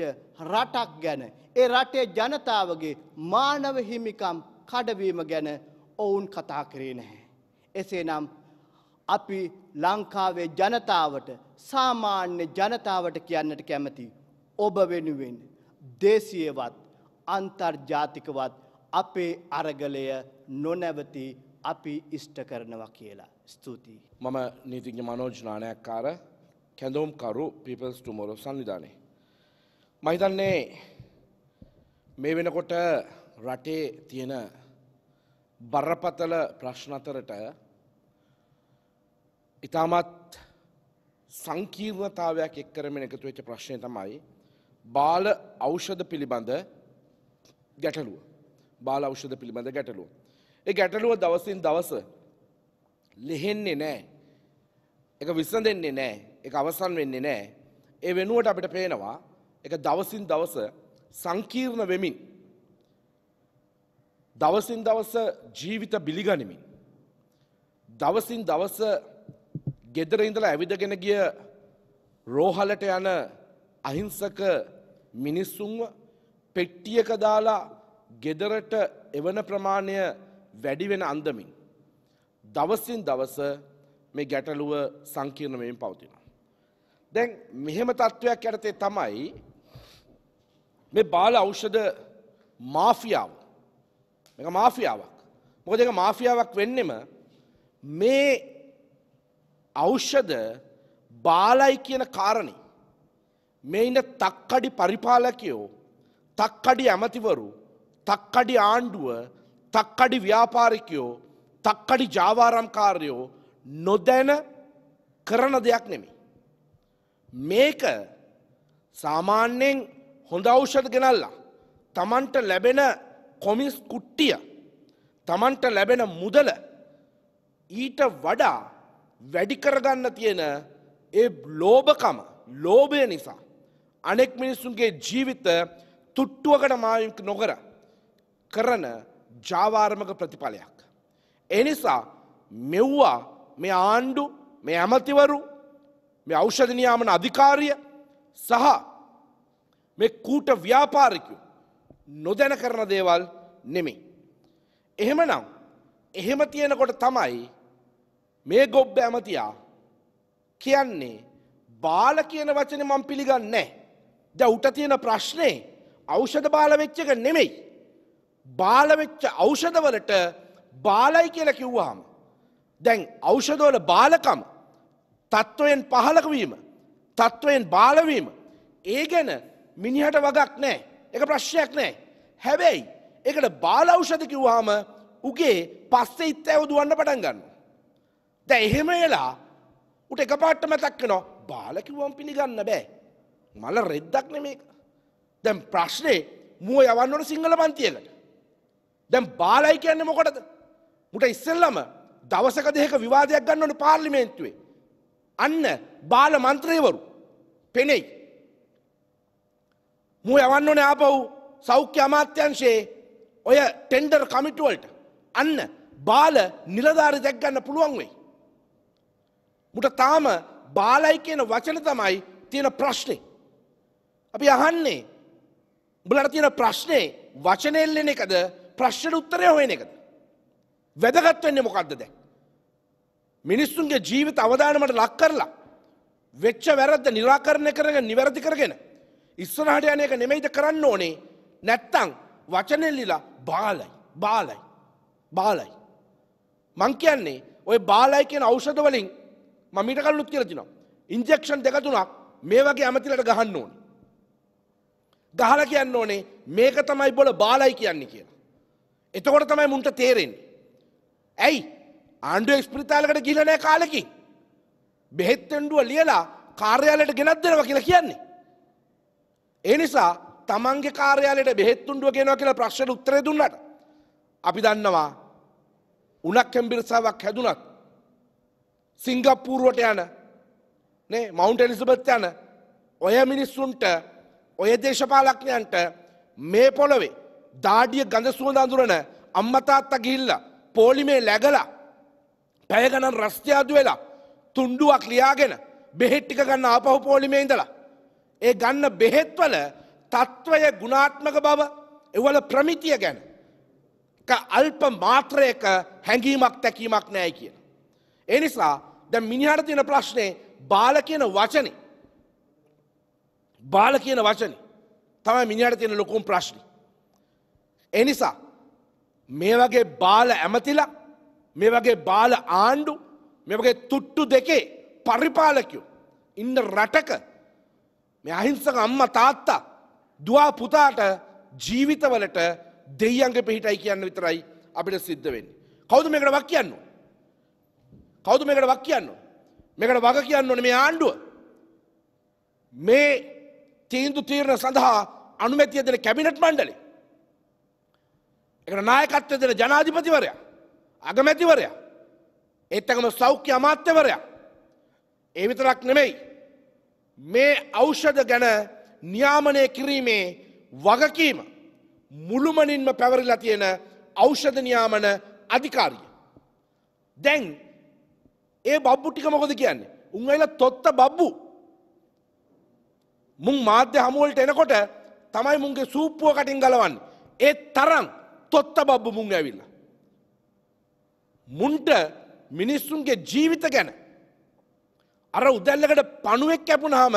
රටක් ගැන ඒ රටේ ජනතාවගේ මානව හිමිකම් කඩවීම ගැන ඔවුන් කතා කරේ නැහැ. එසේනම් අපි ලංකාවේ ජනතාවට සාමාන්‍ය ජනතාවට කියන්නට කැමති ඔබ වෙනුවෙන් දේශයවත් අන්තර්ජාතිකවත් අපේ අරගලය නොනැවති අපි ඉෂ්ට කරනවා කියලා. ස්තුතියි. මම නීතිඥ මනෝජ්නානයක් කාර කැඳෝම්කරු පිපස් ටුමොරෝ සංවිධානය. මහිතන්නේ මේ වෙනකොට රටේ තියෙන බරපතල ප්‍රශ්නතරට ඉතාමත් සංකීර්ණතාවයක් එක්කරමෙන එකතු වෙච්ච ප්‍රශ්නය තමයි බාල ඖෂධ පිළිබඳ ගැටලුව. බාල ඖෂධ පිළිබඳ ගැටලුව. ඒ ගැටලුව දවසින් දවස ලෙහෙන්නේ නෑ. එක විස්සඳ දෙන්නේ නෑ එක අවසන් වෙන්නේ නෑ. ඒ වෙනුවට අපිට පේනවා එක දවසින් දවස සංකීර්ණ වෙමින්. දවසින් දවස ජීවිත බිලිගනිමින්. දවසින් දවස ගෙදර ඉඳලා ඇවිදගෙන ගිය රෝහලට යන අහිංසක මිනිස්සුන්ව පෙට්ටියක දාලා ගෙදරට එවන ප්‍රමාණය වැඩි වෙන අන්දමින්. දවසින් දවස මේ ගැටලුව සංකීර්ණමයෙන් පවතිනවා. දැන් මෙහෙම තත්ත්වයක් යටතේ තමයි මේ බාල ඖෂධ මාෆියාව. මේක මාෆියාවක්. මොකද ඒක මාෆියාවක් වෙන්නෙම මේ ඖෂධ බාලයි කියන කාරණේ මේ ඉන්න තක්කඩි පරිපාලකයෝ තක්කඩි ඇමතිවරු තක්කඩි ආණ්ඩුව තක්කඩි ව්‍යාපාරිකයෝ තක්කඩි ජාවාරම්කාරයෝ නොදැන කරන දෙයක් නෙමි. මේක සාමාන්‍යයෙන් හොඳ අවෂධ ගෙනල්ලා තමන්ට ලැබෙන කොමිස් කුට්ටිය තමන්ට ලැබෙන මුදල ඊට වඩා වැඩිකරගන්න තියෙන ඒ ලෝභකම ලෝභය නිසා අනෙක් මිනිස්සුන්ගේ ජීවිත තුට්ටුවකට මායක නොකර කරන ජාවාර්මක ප්‍රතිඵලයක්. එනිසා මෙව්වා මේ ආණ්ඩු මේ ඇමතිවරු මේ අෞෂධනයාමන අධිකාරිය සහ මේ කූට ව්‍යාපාරිකු නොදැන කරන දේවල් නෙමේ. එහෙම නම් එහෙම තියෙනකොට තමයි මේ ගොබ්බ ඇමතියා කියන්නේ බාල කියන වචන මං පිළිගන්නේ නෑ. ද උට තියෙන ප්‍රශ්නේ ඖෂධ බාලවෙච්ච එක නෙමෙයි. බාලවෙච්ච ඖෂධවලට බාලයි කියලා කිව්වාම. දැන් ඖෂධවල බාලකම තත්ත්වයෙන් පහලකවීම තත්ත්වයෙන් බාලවීම ඒ ගැන මිනිහට වගක් නෑ එක ප්‍රශ්නයක් නෑ. හැබැයි එකට බාලෞෂධ කිව්වාම උගේ පස්සේ ඉත් ඇව දුවන්න පටන් ගන්න. දැ එහෙම වෙලා උට එක පාට්ට මතක්කනවා බාලකිවම් පිළිගන්න බෑ මල රෙද්දක් නෙමේ දැන් ප්‍රශ්නේ මුව යවන්න ඕන සිංහල පන්තියකට. දැන් බාලයි කියන්නේ මොකටද? මුට ඉස්සෙල්ලම දවසක දෙක විවාදයක් ගන්න ඕනේ පාර්ලිමේන්තුවේ. අන්න බාල මන්ත්‍රීවරු පෙනෙයි. මුව යවන්න ඕනේ ආපහු සෞඛ්‍ය අමාත්‍යංශයේ ඔය ටෙන්ඩර් කමිටු වලට. අන්න බාල නිලධාරි දැක් ගන්න පුළුවන් වෙයි. මුට තාම බාලයි කියන වචන තමයි තියෙන ප්‍රශ්නේ. අපි අහන්නේ. උඹලට තියෙන ප්‍රශ්නේ වචනෙන් එන එකද ප්‍රශ්නෙට උත්තරය හොයන එකද? වැදගත් වෙන්නේ මොකද්ද දැන්? මිනිස්සුන්ගේ ජීවිත අවදානමට ලක් කරලා වෙච්ච වැරද්ද निराකරණය කරගෙන නිවැරදි කරගෙන ඉස්සරහට යන එක නෙමෙයිද කරන්න ඕනේ? නැත්තම් වචනෙන් ලිලා බාලයි බාලයි බාලයි මං කියන්නේ ඔය බාලයි කියන ඖෂධ වලින් මම මීට කලින් උත් කියලා දිනවා ඉන්ජෙක්ෂන් දෙක තුනක් මේ වගේ ඇමතිලට ගහන්න ඕනේ ගහල කියන්න ඕනේ මේක තමයි බොල බාලයි කියන්නේ කියලා. එතකොට තමයි මුන්ට තේරෙන්නේ. ඇයි ආණ්ඩුව එක්ස්පිරිතාලකට ගිහිල්ලා නැහැ කාලෙකින්. බෙහෙත් තෙන්ඩුව ලියලා කාර්යාලයට ගෙනත් දෙනවා කියලා කියන්නේ. ඒ නිසා තමන්ගේ කාර්යාලයට බෙහෙත් තුණ්ඩුව ගෙනවා කියලා ප්‍රශ්නෙට උත්තරේ දුන්නට අපි දන්නවා උණක් කැම්බිරිසාවක් හැදුනත් සිංගප්පූරුවට යන නේ මවුන්ට් එලිසබෙත් යන ඔය මිනිස්සුන්ට ඔය දේශපාලක්ඥයන්ට මේ පොළොවේ දාඩිය ගඳ සුවඳ අඳුරන අම්මතාත්ත ගිහිල්ලා පෝලිමේ läගලා පැය ගණන් රස්තියාදු වෙලා තුණ්ඩුවක් ලියාගෙන බෙහෙත් ටික ගන්න ආපහු පෝලිමේ ඉඳලා ඒ ගන්න බෙහෙත්වල తত্ত্বය ගුණාත්මක බව ඒවල ප්‍රමිතිය ගැන ක අල්ප මාත්‍රයක හැඟීමක් තැකීමක් නැහැ කියන. ඒ නිසා දැන් මිනිහාට තියෙන ප්‍රශ්නේ බාල කියන වචනේ බාල කියන වචන තමයි මිනිහට තියෙන ලොකුම් ප්‍රශ්න. එනිසා මේ වගේ බාල ඇමතිලා මේ වගේ බාල ආණ්ඩු මේ වගේ තුට්ටු දෙකේ පරිපාලකයෝ ඉන්න රටක මේ අහිංසක අම්මා තාත්තා දුවා පුතාට ජීවිතවලට දෙයියන්ගේ පිහිටයි කියන්න විතරයි අපිට සිද්ධ වෙන්නේ. කවුද මේකට වක් කියන්න? කවුද මේකට වක් කියන්න? මේකට වග කියන්න ඕනේ මේ ආණ්ඩුව. මේ තීන්දු තීරණ සඳහා අනුමැතිය දෙන කැබිනට් මණ්ඩලේ. එකට නායකත්වය දෙන ජනාධිපතිවරයා අගමැතිවරයා ඒත් එකම සෞඛ්‍ය අමාත්‍යවරයා ඒ විතරක් නෙමෙයි මේ ඖෂධ ගැන නියාමනය කිරීමේ වගකීම මුළුමනින්ම පැවරිලා තියෙන ඖෂධ නියාමන අධිකාරිය. දැන් ඒ බබ්බු ටික මොකද කියන්නේ? උන්වයිලා තොත්ත බබ්බු මුං මාධ්‍ය හමුවලට එනකොට තමයි මුන්ගේ සූප්පුුව කටින් ගලවන්න. ඒ තරම් තොත්ත බබ්බ මුං ඇවිල්ල. මුන්ට මිනිස්සුන්ගේ ජීවිත ගැන. අර උදැල්ලකට පණුවෙක් කැපුණාම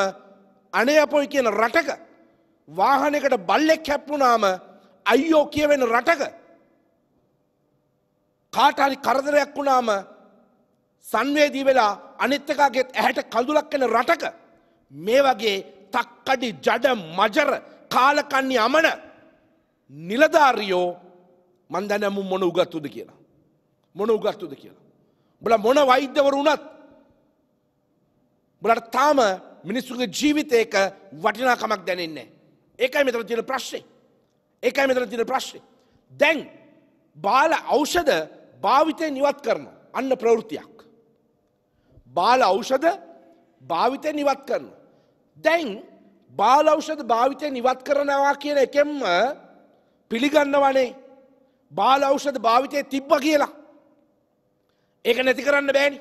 අනේ අපොයි කියන රටක වාහනකට බල්ලෙක් හැප්පුනාම අයියෝ කියවෙන රටක. කාටහරි කරදරයක් වුණාම සංවේදී වෙලා අනිත්තකාගේත් ඇහැට කඳුලක් වෙන රටක මේ වගේ තක්කඩි ජඩ මජර කාලකන්නේ අමන නිලධාරියෝ මන්දැනමු මොන උගත්තුද කියලා. මොන උගත්තුද කියලා. බල මොන වෛද්‍යවරු වුණත් බලට තාම මිනිස්සුගේ ජීවිතයක වටිනාකමක් දැනෙන්නේ. ඒකයි මෙතර තියෙන ප්‍රශ්නේ. ඒකයි මෙතර තියෙන ප්‍රශ්නේ. දැන් බාල ඖෂධ භාවිතය නිවත් කරන අන්න ප්‍රවෘතියක්. බාල ඖෂධ භාවිතය නිවත් කරනවා. දැන් බාලෞෂධ භාවිතය නිවත් කරනවා කියන එකෙන්ම පිළිගන්නවනේ බාලෞෂධ භාවිතය තිබ්බ කියලා. ඒක නැති කරන්න බෑනි.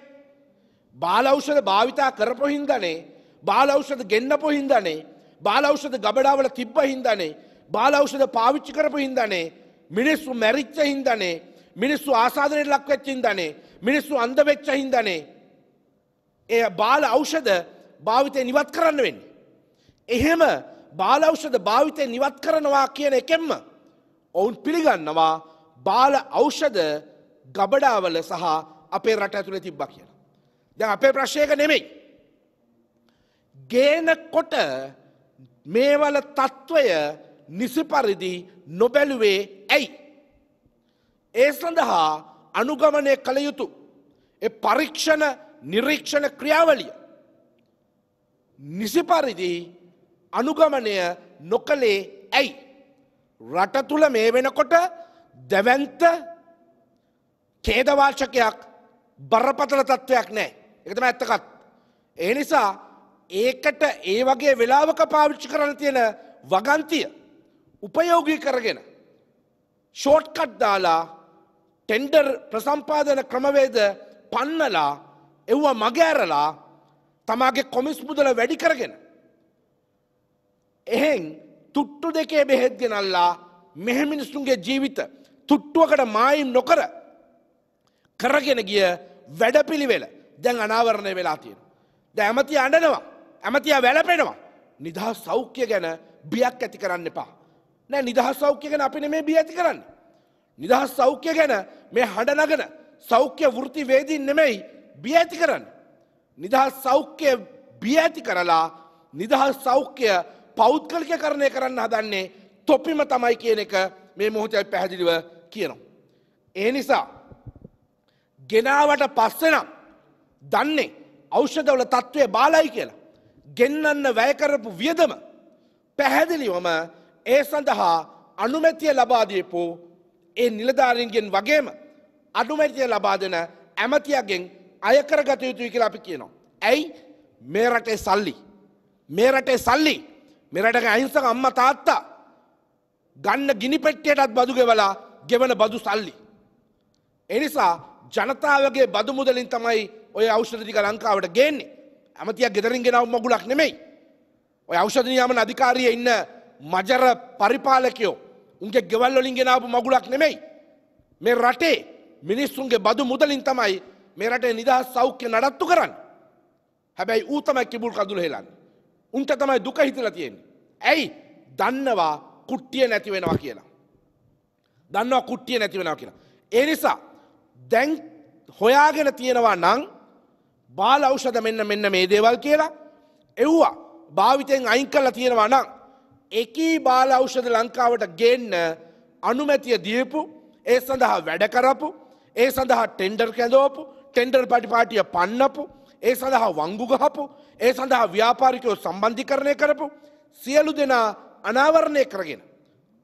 බාලෞෂධ භාවිතා කරපු හින්දානේ බාලෞෂධ ගෙන්නපු හින්දානේ බාලෞෂධ ගබඩාවල තිබ්බ හින්දානේ බාලෞෂධ පාවිච්චි කරපු හින්දානේ මිනිස්සු මැරිච්ච හින්දානේ මිනිස්සු ආසාදනයට ලක් වෙච්ච හින්දානේ මිනිස්සු අන්ධ වෙච්ච හින්දානේ ඒ බාල ඖෂධ භාවිතය නිවත් කරන්න වෙන්න. එහෙම බාලෞෂධ භාවිතය නිවත් කරනවා කියන එකෙන්ම ඔවුන් පිළිගන්නවා බාල ඖෂධ ගබඩාවල සහ අපේ රට ඇතුළ තිබ්බ කියන. දැන් අපේ ප්‍රශ්යක නෙමෙයි. ගේනකොට මේවල තත්ත්වය නිසිපරිදි නොබැලුවේ ඇයි. ඒ සඳහා අනුගමනය කළ යුතු. පරීක්ෂණ නිරීක්ෂණ ක්‍රියාවලිය. නිසි පරිදි අනුගමනය නොකළේ ඇයි. රට තුළ මේ වෙනකොට දැවන්ත කේදවාශකයක් බරපතල තත්ත්වයක් නෑ එකතම ඇත්තකත්. ඒ නිසා ඒකට ඒ වගේ වෙලාවක පාවිච්චි කරන තියෙන වගන්තිය උපයෝගී කරගෙන ෂෝට්කට් දාලා ටෙන්ඩර් ප්‍රසම්පාදන ක්‍රමවේද පන්නලා එව්වා මගෑරලා තමාගේ කොමිස් මුදල වැඩි කරගෙන. එහෙන් තුට්ටු දෙකේ බෙහෙත් ගෙනල්ලා මෙහෙමිනිස්සුන්ගේ ජීවිත තුට්ටුවකට මායිම් නොකර කරගෙන ගිය වැඩපිළිවෙල දැන් අනාවරණය වෙලා තියෙන. ද ඇමති අඩනවා ඇමතියා වැලපෙනවා නිදහ සෞඛ්‍ය ගැන බියක් ඇති කරන්න එපා. නෑ නිදහ සෞඛ්‍ය ගැන අපින මේ බිය ඇති කරන්න. නිදහ සෞඛ්‍ය ගැන මේ හඬනගෙන සෞඛ්‍ය වෘති වේදීන් නෙමෙයි බිය ඇති කරන්න. නිදහස් සෞඛ්‍ය බිය ඇති කරලා නිදහස් සෞඛ්‍ය පෞද්ගලික කරණය කරන්න හදන්නේ තොපිම තමයි කියන එක මේ මොහොතයි පැහැදිලිව කියනවා. ඒ නිසා ගෙනාවට පස්සෙනම් දන්නේ ඖෂධවල තත්ත්වය බාලයි කියලා. ගෙන්නන්න වැයකරපු වියදම පැහැදිලිවම ඒ සඳහා අනුමැතිය ලබාදීපු ඒ නිලධාරීන්ගෙන් වගේම අනුමැතිය ලබා දෙන ඇමතියගෙන් අය කරගත යුතුයි කියලා අපි කියනවා. ඇයි මේ රටේ සල්ලි. මේ රටේ සල්ලි මෙරටක අහිංසක අම්ම තාත්තා ගන්න ගිනි පෙට්ටියටත් බදු ගෙවලා ගෙවන බදු සල්ලි. එනිසා ජනතාවගේ බදු මුදලින් තමයි ඔය ඖෂධ ටික ලංකාවට ගේන්නේ. ඇමතියක් ගෙදරින් ගෙනව මගුලක් නෙමෙයි. ඔය ඖෂධ නියාමන අධිකාරියේ ඉන්න මජර පරිපාලකයෝ උන්ගේ ගෙවල් වලින් ගෙනාවු මගුලක් නෙමෙයි. මේ රටේ මිනිස්සුන්ගේ බදු මුදලින් තමයි මේ රටේ නිදහස් සෞඛ්‍ය නඩත්තු කරන්න. හැබැයි ඌ තමයි කිඹුල් කඳුල හෙලන්නේ. උන්ට තමයි දුක හිතලා තියෙන්නේ. ඇයි? දන්නවා කුට්ටිය නැති වෙනවා කියලා. දන්නවා කුට්ටිය නැති වෙනවා කියලා. ඒ නිසා දැන් හොයාගෙන තියෙනවා නම් බාල ඖෂධ මෙන්න මෙන්න මේ දේවල් කියලා එව්වා. භාවිතයෙන් අයින් කරලා තියෙනවා නම් එකී බාල ඖෂධ ලංකාවට ගේන්න අනුමැතිය දීපු ඒ සඳහා වැඩ කරපු ඒ සඳහා ටෙන්ඩර් කැඳවපු ටෙන්ඩර් පටිපාටිය පන්නපු ඒ සඳහා වංගුගහපු ඒ සඳහා ව්‍යාපාරිකයෝ සම්බන්ධිකරණය කරපු සියලු දෙනා අනාවරණය කරගෙන.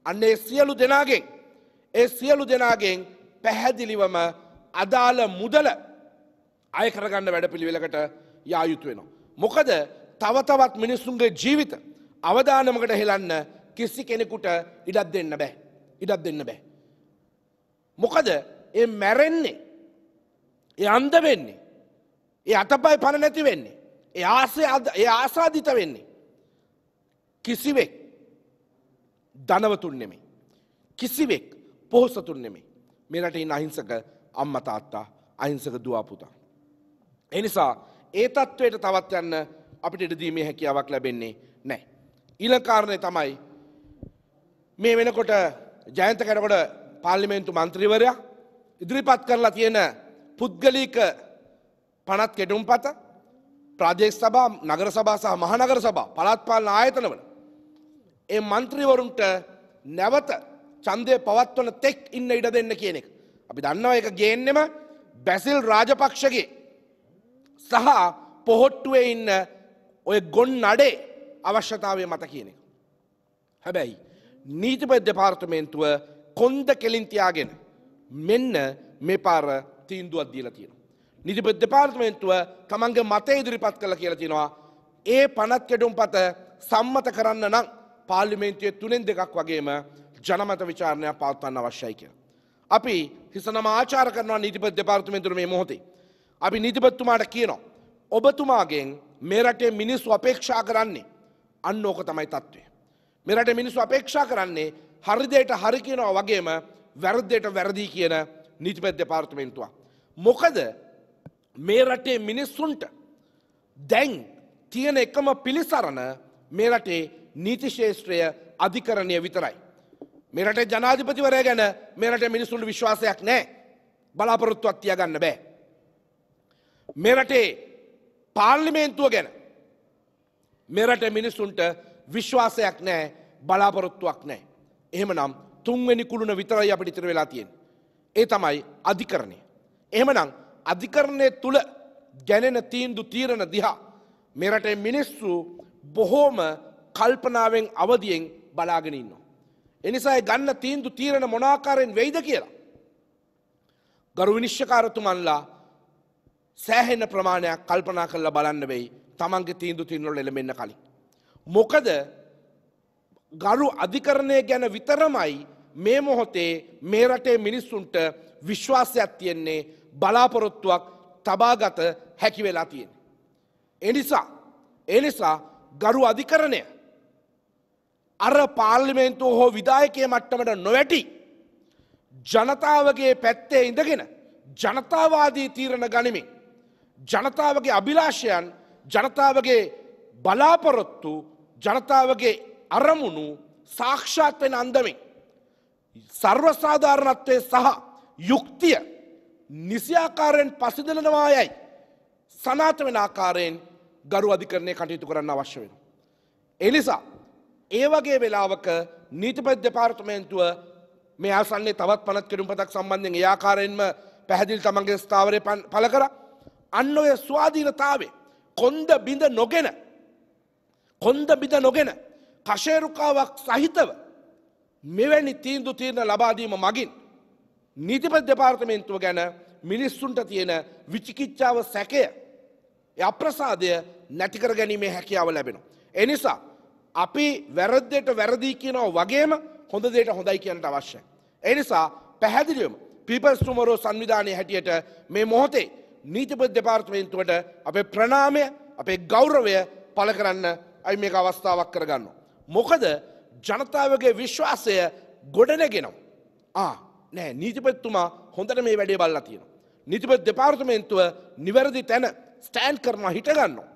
අන්න ඒ සියලු දෙනාගෙන් ඒ සියලු දෙනාගෙන් පැහැදිලිවම අදාළ මුදල අයකරගන්න වැඩ පිළිවෙලකට යායුතු වෙනවා. මොකද තවතවත් මිනිස්සුන්ගේ ජීවිත අවධානමකට හෙලන්න කිසි කෙනෙකුට ඉඩත් දෙන්න බෑ. ඉඩත් දෙන්න බෑ. මොකද ඒ මැරෙන්නේ ඒ අන්ද වෙන්නේ. ඒ අතපයි පණ නැති වෙන්නේ. ඒ ආසේ ඒ ආසාධිත වෙන්නේ. කිසිවෙක් ධනවතුන් නෙමෙයි. කිසිවෙක් පොහොසතුන් නෙමෙයි. මේ රටේ ඉන්න අහිංසක අම්මා තාත්තා අහිංසක දුව පුතා. ඒ නිසා ඒ තත්වයට තවත් යන්න අපිට ඉඩ දීමේ හැකියාවක් ලැබෙන්නේ නැහැ. ඊළඟ කාරණේ තමයි මේ වෙනකොට ජයන්ත කෙනකොට පාර්ලිමේන්තු මන්ත්‍රීවරයා ඉදිරිපත් කරලා තියෙන පුද්ගලික පනත් කෙටුම් පත ප්‍රාදේශ සභා නගර සභා සහ මහනගර සභා පළත්පාලන ආයතනවල ඒ මන්ත්‍රීවරුන්ට නැවත ඡන්දය පවත්වන තෙක් ඉන්න ඉඩ දෙන්න කියන එක. අපි දන්නවා ඒක ගේන්නෙම බැසිල් රාජපක්ෂගේ සහ පොහොට්ටුවේ ඉන්න ඔය ගොන් නඩේ අවශ්‍යතාවය මත කියන එක. හැබැයි නීතිපති දෙපාර්තමේන්තුව කොන්ද කෙලින් තියාගෙන මෙන්න මේ පාර තීන්දුවත් දීලා තියෙනවා. නිතිපති දෙපාර්තමේන්තුව තමන්ගේ මතය ඉදිරිපත් කළ කියලා තියෙනවා. ඒ පනත් කෙටුම් පත සම්මත කරන්න නම් පාර්ලිමේන්තුවේ තුනෙන් දෙකක් වගේම ජනමත විචාරණයක් පවත්වන්න අවශ්‍යයි කියලා. අපි හිසනම ආචාර කරනවා නීතිපති දෙපාර්තමේන්තුවේ මේ මොහොතේ. අපි නීතිපතිතුමාට කියනවා ඔබතුමාගෙන් මේ රටේ මිනිස්සු අපේක්ෂා කරන්නේ අන්න ඕක තමයි තත්ත්වය. මේ රටේ මිනිස්සු අපේක්ෂා කරන්නේ හරි දෙයට හරි කියනවා වගේම වැරදි දෙයට වැරදි කියන නීතිපති දෙපාර්තමේන්තුවක්. මොකද මේ රටේ මිනිස්සුන්ට දැන් තියෙන එකම පිළිසරණ මේ රටේ නීතිශේෂත්‍රය අධිකරණය විතරයි. මේ රටේ ජනාධිපතිවරය ගැන මේ රටේ මිනිසුන්ට විශ්වාසයක් නෑ බලාපොරොත්තුවක් තියාගන්න බෑ. මේ රටේ පාර්ලිමේන්තුව ගැන මේ රටේ මිනිසුන්ට විශ්වාසයක් නෑ බලාපොරොත්තුවක් නෑ. එහෙමනම් තුන්වෙනි කුළුණ විතරයි අපිට ඉතිර වෙලා තියෙන. ඒ තමයි අධිකරණය. එහෙමනම් අධිකරණය තුළ ගැනෙන තීන්දු තීරණ දිහා. මෙරටේ මිනිස්සු බොහෝම කල්පනාවෙන් අවදියෙන් බලාගෙනන්න. එනිසායි ගන්න තීන්දු තීරණ මොනාකාරයෙන් වෙයිද කියලා. ගරු විනිශ්්‍යකාරතුමන්ලා සෑහෙන්න ප්‍රමාණයක් කල්පනා කරලා බලන්න වෙයි තමන්ගේ තීන්දු තිීන්වල එළමෙන්න කලින්. මොකද ගරු අධිකරණය ගැන විතරමයි මේ මොහොතේ මේ රටේ මිනිස්සුන්ට විශ්වාසයක් තියෙන්නේ බලාපොරොත්තුවක් තබාගත හැකි වෙලා තියෙන. එනිසා එනිසා ගරු අධිකරණය අර පාර්ලිමේන්තුව හෝ විදායකය මට්ටමට නොවැටි ජනතාවගේ පැත්තේ ඉඳගෙන ජනතාවාදී තීරණ ගනිමින් ජනතාවගේ අභිලාෂයන් ජනතාවගේ බලාපොරොත්තු ජනතාවගේ අරමුණු සාක්ෂාත් වෙන අන්දමින් සර්වසාධාරණත්වය සහ යුක්තිය නිසියාකාරයෙන් පසිදලනවා යයි. සනාත වෙන ආකාරයෙන් ගරු අධිකරණය කටයුතු කරන්න අවශ්‍ය වෙන. එනිසා ඒ වගේ වෙලාවක නීතිපති දෙපාර්තමේන්තුව මේ ආසන්නේ තවත් පනත් කෙරුම් පතක් සම්බන්ධයෙන් ඒ ආකාරයෙන්ම පැහැදිලි තමන්ගේ ස්ථාවරය පළ කර අන්න ඔය ස්වාධීනතාවේ කොන්ද බිඳ නොගෙන කොන්ද බිඳ නොගෙන කශේරුකාවක් සහිතව මෙවැනි තීන්දු තීරණ ලබාදීම මගින් නීතිපති දෙපාර්තමේන්තුව ගැන මිනිස්සුන්ට තියෙන විචිකිච්ඡාව සැකය අප්‍රසාදය නැතිකර ගැනීමේ හැකියාව ලැබෙනවා. එනිසා අපි වැරද්දයට වැරදිී කියනව වගේම හොඳ දේට හොඳයි කියනට අවශ්‍යයි. එනිසා පැහැදිලියම පිපස් තුමරෝ සංවිධානය හැටියට මේ මොහොතේ නීතිපති දෙපාර්තමේන්තුවට අපේ ප්‍රනාමය අපේ ගෞරවය පල කරන්න ඇයි මේක අවස්ථාවක් කරගන්න. මොකද ජනතාවගේ විශ්වාසය ගොඩනගෙනවා. ආ නෑ නීතිපත්තුමා හොඳට මේ වැඩේ බල්ලා තියෙන. නිතිපත් දෙපාර්තමේන්තුව නිවැරදි තැන ස්ටෑන්් කරම හිටගන්නවා.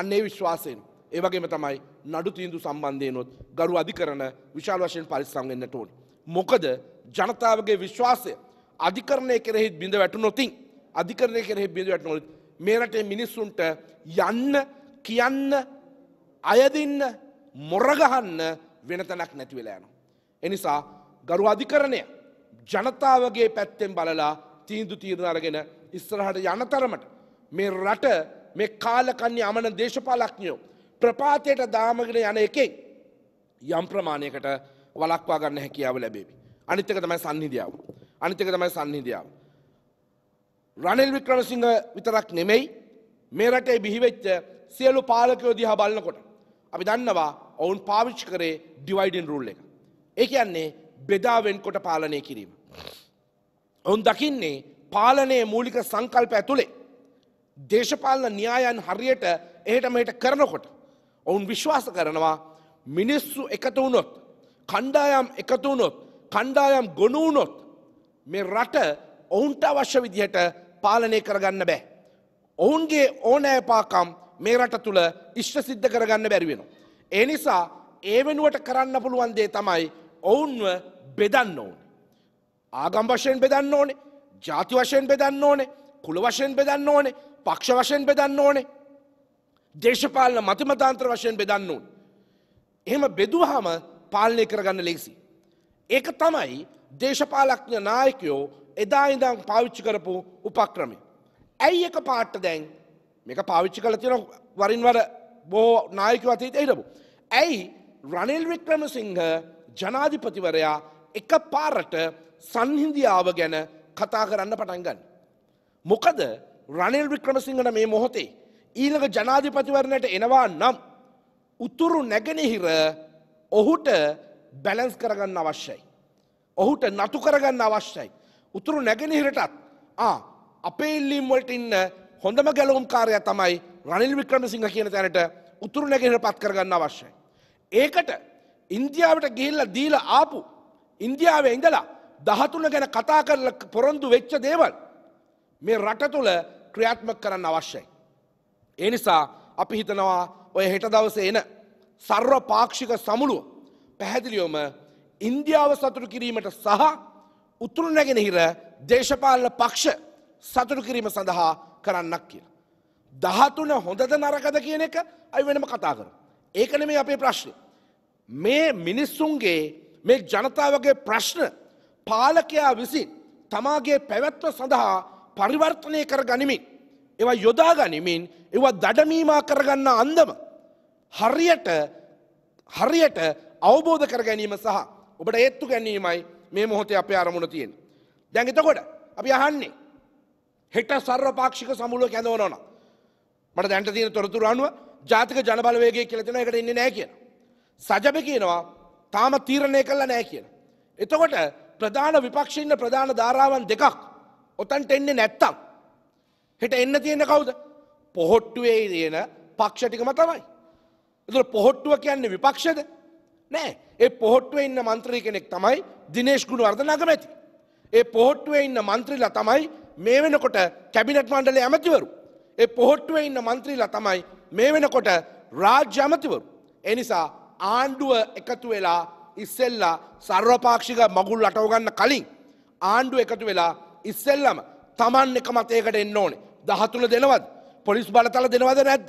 අන්නේ විශ්වාසයෙන් ඒවගේම තමයි නඩු තීන්දු සම්බන්ධයනොත් ගරු අධිකරන විශාල වශයෙන් පරිස්සංවෙන්න ටෝන්. මොකද ජනතාවගේ විශ්වාසය අධිකරණය කෙරෙහිත් බිඳ වැටු නොතින් අධිකරණය කෙරෙහි බිඳ වැටනොත් මේරටේ මිනිස්සුන්ට යන්න කියන්න අයදින්න මොරගහන්න වෙනතනක් නැතිවෙලා යනවා. එනිසා ගරු අධිකරණය ජනතාවගේ පැත්තෙන් බලලා තීන්දු තීරණ අරගෙන ඉස්සරහට යන තරමට මේ රට මේ කාලකන්‍ය අමන දේශපාලඥයෝ ප්‍රපාතයට දාමගෙන යන එකෙන් යම් ප්‍රමාණයකට වළක්වා ගන්න හැකියාව ලැබේවි. අනිත් එක තමයි සන්නිධියාව. අනිත් එක තමයි සන්නිධියාව. රනිල් වික්‍රමසිංහ විතරක් නෙමෙයි මේ රටේ බිහිවෙච්ච සියලු පාලකයෝ දිහා බලනකොට අපි දන්නවා ඔවුන් පාවිච්චි කරේ ඩිවයිඩින් රූල් එක. ඒ කියන්නේ බෙදාවෙන් කොට පාලනය කිරීම. ඔවුන් දකින්නේ පාලනයේ මූලික සංකල්ප ඇතුළේ. දේශපාලන න්‍යායන් හරියට එහට මෙට කරනකොට. ඔවුන් විශ්වාස කරනවා මිනිස්සු එකතු වුණොත්. කණ්ඩායම් එකතු වුණොත් කණ්ඩායම් ගොනුවනොත් මේ රට ඔවුන්ට අවශ්‍ය විදිහට පාලනය කරගන්න බෑ. ඔවුන්ගේ ඕනෑපාකම් මේ රට තුළ ඉශ්ට සිද්ධ කරගන්න බැරිවෙන. ඒ නිසා ඒ වෙනුවට කරන්න පුළුවන් දේ තමයි ඔවුන්ව බෙදන්න ඕනේ. ආගම් වශයෙන් බෙදන්න ඕනේ ජාති වශයෙන් බෙදන්න ඕනේ කුල වශයෙන් බෙදන්න ඕනේ පක්ෂ වශයෙන් බෙදන්න ඕනේ දේශපාලන මතිමතාන්ත්‍ර වශයෙන් බෙදන්න ඕනේ. එහෙම බෙදුවහම පාලනය කරගන්න ලේසි. ඒක තමයි දේශපාලඥ නායකයෝ එදා ඉඳන් පාවිච්චි කරපු උපක්‍රමය. ඇයි එක පාට දැන් මේක පාවිච්චි කළ තියෙන වරින් වර බොහෝ නායකයෝ අතීතයේ හිටපු. ඇයි රනිල් වික්‍රමසිංහ ජනාධිපතිවරයා එක පාරට සංහින්දියාව ගැන කතා කරන්න පටන්ගන්න. මොකද රනිල් වික්‍රමසිංහට මේ මොහොතේ ඊළඟ ජනාධිපතිවරණයට එනවා නම් උතුරු නැගෙනහිර ඔහුට බැලන්ස් කරගන්න අවශ්‍යයි. ඔහුට නතු කරගන්න අවශ්‍යයි. උතුරු නැගෙනහිරටත් අපේ ඉල්ලීම් වලට ඉන්න හොඳම ගැලවුම් කාරය තමයි රනිල් වික්‍රමසිංහ කියන තැනට උතුරු නැගෙනහිර පත් කරගන්න අවශ්‍යයි. ඒකට ඉන්දියාවට ගිහිල්ලා දීලා ආපු ඉන්දියාවේ ඉඳලා දහතුන ගැන කතා කරල පොරොන්දු වෙච්ච දේවල් මේ රට තුළ ක්‍රියාත්මක කරන්න අවශ්‍යයි. ඒ නිසා අපි හිතනවා ඔය හෙට දවස එන සර්ව පාක්ෂික සමුළුව පැහැදිලියොම ඉන්දියාව සතුරු කිරීමට සහ උතුරු නැගෙනහිර දේශපාලන පක්ෂ සතුරු කිරීම සඳහා කරන්නක් කියලා. දහතුන හොඳද නරකද කියන එක අයි වෙනම කතා කර. ඒකන මේ අපේ ප්‍රශ්නය. මේ මිනිස්සුන්ගේ මේ ජනතාවගේ ප්‍රශ්න පාලකයා විසින් තමාගේ පැවැත්ම සඳහා පරිවර්තනය කර ගනිමින්. ඒවා යොදා ගනිමින් ඒවා දඩමීමා කරගන්න අන්දම. හරියට හරියට අවබෝධ කර ගැනීම සහ ඔබට ඒත්තු ගැනීමයි මේ මොහොතේ අපේ අරමුණ තියෙන. දැන් එතකොට අපි අහන්නේ. හෙට සර්වපාක්ෂික සමුළුව කැඳවනවන. මට දැන්ට තියෙන තොරතුරු අනුව ජාතික ජනබලවේගය කියලා දෙනවා ඒකට ඉන්නේ නැහැ කියන. සජබ කියනවා තාම තීරණය කල්ලා නෑ කියන. එතකොට ප්‍රධාන විපක්ෂන්න ප්‍රධාන ධාරාවන් දෙකක් ඔතන්ට එන්නේ නැත්තම්. හෙට එන්න තියෙන කවුද. පොහොට්ටුවේ තියෙන පක්ෂටිකම තමයි. එතුර පොහොට්ටුව කියන්නේ විපක්ෂද නෑ ඒ පොහොට්ටුව ඉන්න මන්ත්‍රී කෙනෙක් තමයි දිනේශ් ගුණ වර්ධනග ඇති. ඒ පොහොට්ටුව ඉන්න මන්ත්‍රීලා තමයි මේ වෙනකොට කැබිනට් මණ්ඩල ඇමතිවරු. ඒ පොහොට්ටුව ඉන්න මන්ත්‍රීලා තමයි මේ වෙනකොට රාජ්‍ය ඇමතිවරු. එනිසා ආණ්ඩුව එකතු වෙලා ඉස්සෙල්ලා සර්වපාක්ෂික මගුල් අටවගන්න කලින් ආණ්ඩුව එකතු වෙලා ඉස්සෙල්ලම තමන් එක මතයකට එන්න ඕනේ දහතුළ දෙනවද පොලිස් බලතල දෙනවද නැද්ද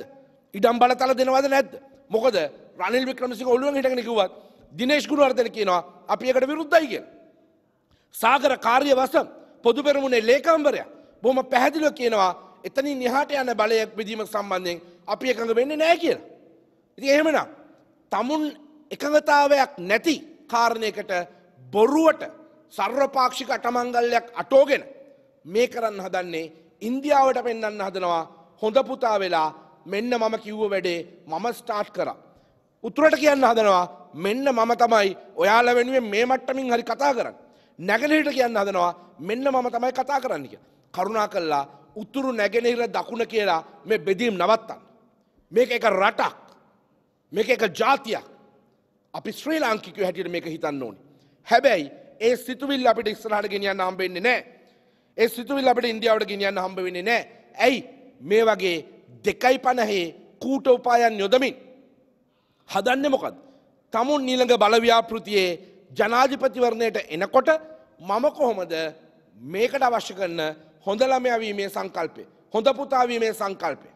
ඉඩම් බලතල දෙනවද නැද්ද මොකද රනිල් වික්‍රමසිංහ ඔළුවෙන් හිටගෙන කිව්වත් දිනේෂ් ගුණවර්ධන කියනවා අපි ඒකට විරුද්ධයි කියලා. සාගර කාර්යවස පොදු පෙරමුණේ ලේකම්වරයා බොහොම පැහැදිලිව කියනවා එතනින් එහාට යන බලය බෙදීම සම්බන්ධයෙන් අපි එකඟ වෙන්නේ නැහැ කියලා. ඉතින් එහෙමනම් තමුන් එකඟතාවයක් නැති කාරණයකට බොරුවට සර්වපාක්ෂික අටමංගල්ලයක් අටෝගෙන මේ කරන්න හදන්නේ ඉන්දියාවට පෙන්න්න හදනවා හොඳ පුතා වෙලා මෙන්න මම කිව්ව වැඩේ මම ස්ටාර්ට් කර. උතුරට කියන්න හදනවා මෙන්න මම තමයි ඔයාල වෙනුවෙන් මේ මට්ටමින් හරි කතා කරන්න. නැගනහිට කියන්න හදනවා මෙන්න මම තමයි කතා කරන්න කිය. කරුණා කල්ලා උතුරු නැගෙනහිර දකුණ කියලා මේ බෙදීම් නවත්තන්න. මේක එක රටක්. මේක එක ජාතියක් අපි ශ්‍රී ලාංකිකව හැටියට මේක හිතන්න ඕනි. හැබැයි ඒ සිතුවිල්ල අපිට ඉස්සරහට ගෙනියන්න හම්බෙන්නේ නැහැ. ඒ සිතුවිල්ල අපිට ඉන්දියාවට ගෙනියන්න හම්බ වෙන්නේ නැහැ. ඇයි මේ වගේ දෙකයි 50 කූට උපායන් යොදමින් හදන්නේ මොකද්ද? tamun නිලඟ බලව්‍යාපෘතියේ ජනාධිපතිවරණයට එනකොට මම කොහොමද මේකට අවශ්‍ය කරන හොඳ ළමයා වීමේ සංකල්පය, හොඳ පුතා වීමේ සංකල්පය.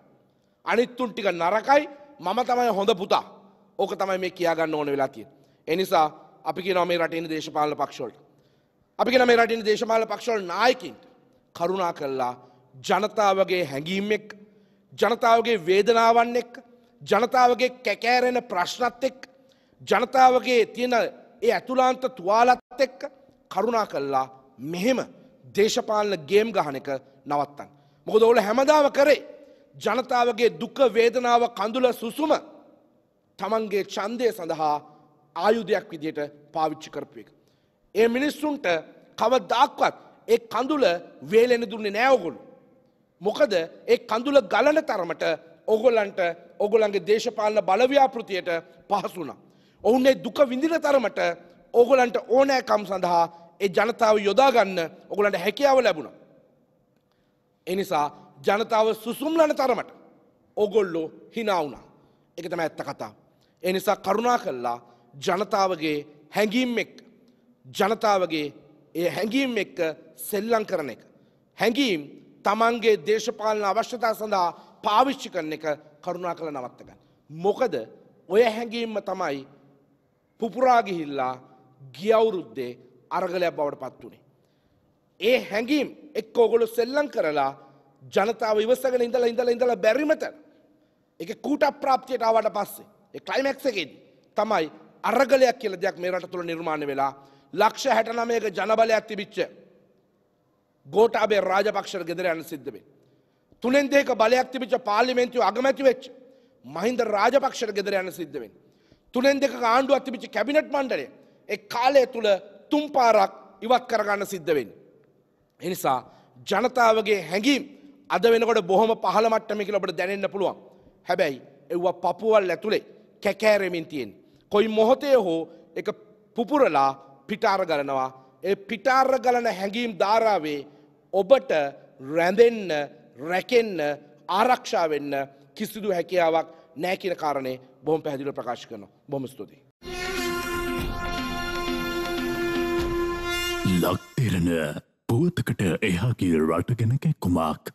අනිත් තුන් ටික නරකයි මම තමයි හොඳ පුතා ඕක තමයි මේ කියාගන්න ඕන වෙලා තියෙන්නේ. ඒ නිසා අපි කියනවා මේ රටේ දේශපාලන පක්ෂවලට. අපි කියනවා මේ රටේ දේශපාලන පක්ෂවල නායකින්ට කරුණා කළා ජනතාවගේ හැඟීම් එක්ක ජනතාවගේ වේදනාවන් එක්ක ජනතාවගේ කැකෑරෙන ප්‍රශ්නත් එක්ක ජනතාවගේ තියෙන ඒ ඇතුළාන්ත තුවාලත් එක්ක කරුණා කළා මෙහෙම දේශපාලන ගේම් ගහන එක නවත්තන්න. මොකද ඔල හැමදාම කරේ ජනතාවගේ දුක වේදනාව කඳුල සුසුම තමන්ගේ ඡන්දය සඳහා ආයුධයක් විදියට පාවිච්චි කරපු එක. ඒ මිනිස්සුන්ට කවදාක්වත් ඒ කඳුල වේලෙන දුන්නේ නෑ ඔගොල්ලෝ. මොකද ඒ කඳුල ගලන තරමට ඔගොල්ලන්ට ඔගොල්ලන්ගේ දේශපාලන බලව්‍යාපෘතියට පහසු වුණා. ඔවුන්ගේ දුක විඳින තරමට ඔගොල්ලන්ට ඕනෑකම් සඳහා ඒ ජනතාව යොදා ගන්න ඔගොල්ලන්ට හැකියාව ලැබුණා. එනිසා ජනතාව සුසුම්ලන තරමට ඔගොල්ලෝ හිනාවුණා. එක තම ඇත්ත කතා. එනිසා කරුණා කල්ලා ජනතාවගේ හැඟීම් එක් ජනතාවගේ ඒ හැඟීම් එක්ක සෙල්ලං කරන එක. හැඟීම් තමන්ගේ දේශපාලන අවශ්‍යතා සඳහා පාවිච්චි කරන එක කරුණා කළ නවත්තක. මොකද ඔය හැඟීම්ම තමයි පුපුරාගිහිල්ලා ගියවුරුද්දේ අරගලයක් බවට පත් වනේ. ඒ හැඟීම් එක් ඕගොලු සෙල්ලං කරලා ජනතාව ඉවසගෙන ඉඳලා ඉඳලා ඉඳලා බැරිමට ඒක කූට ප්‍රාප්තියට ආවට පස්සේ ඒ ක්ලයිමැක්ස් එකේදී තමයි අරගලයක් කියලා දෙයක් මේ රට තුල නිර්මාණය වෙලා ලක්ෂ 69ක ජනබලයක් තිබිච්ච ගෝඨාභය රාජපක්ෂර ගෙදර යන සිද්ධ වෙන්නේ. තුනෙන් දෙක බලයක් තිබිච්ච පාර්ලිමේන්තුව අගමැති වෙච්ච මහින්ද රාජපක්ෂර ගෙදර යන සිද්ධ වෙන්නේ. තුනෙන් දෙක ආණ්ඩුවක් තිබිච්ච කැබිනට් මණ්ඩලය ඒ කාලය තුල තුන් පාරක් ඉවත් කරගන්න සිද්ධ වෙන්නේ. ඒ නිසා ජනතාවගේ හැඟීම් අද වෙනකොට බොහොම පහළ මට්ටමකිල ඔබට දැනෙන්න පුළුවන්. හැබැයි එව්ව පපුවල් ඇතුළේ කැකෑරෙමින් තියෙන්. කොයි මොහොතේ හෝ එක පුපුරලා පිටාර ගලනවා. ඒ පිටාර ගලන හැඟීම් ධාරාවේ ඔබට රැඳෙන්න රැකෙන්න ආරක්ෂා වෙන්න කිසිදු හැකියාවක් නෑ කියන කාරණේ බොහොම පැහැදිලිව ප්‍රකාශ කරනවා. බොහොම ස්තුතියි. ලක්තිරණ පුවතකට එහාගේ රට ගැන කැක්කුමක්.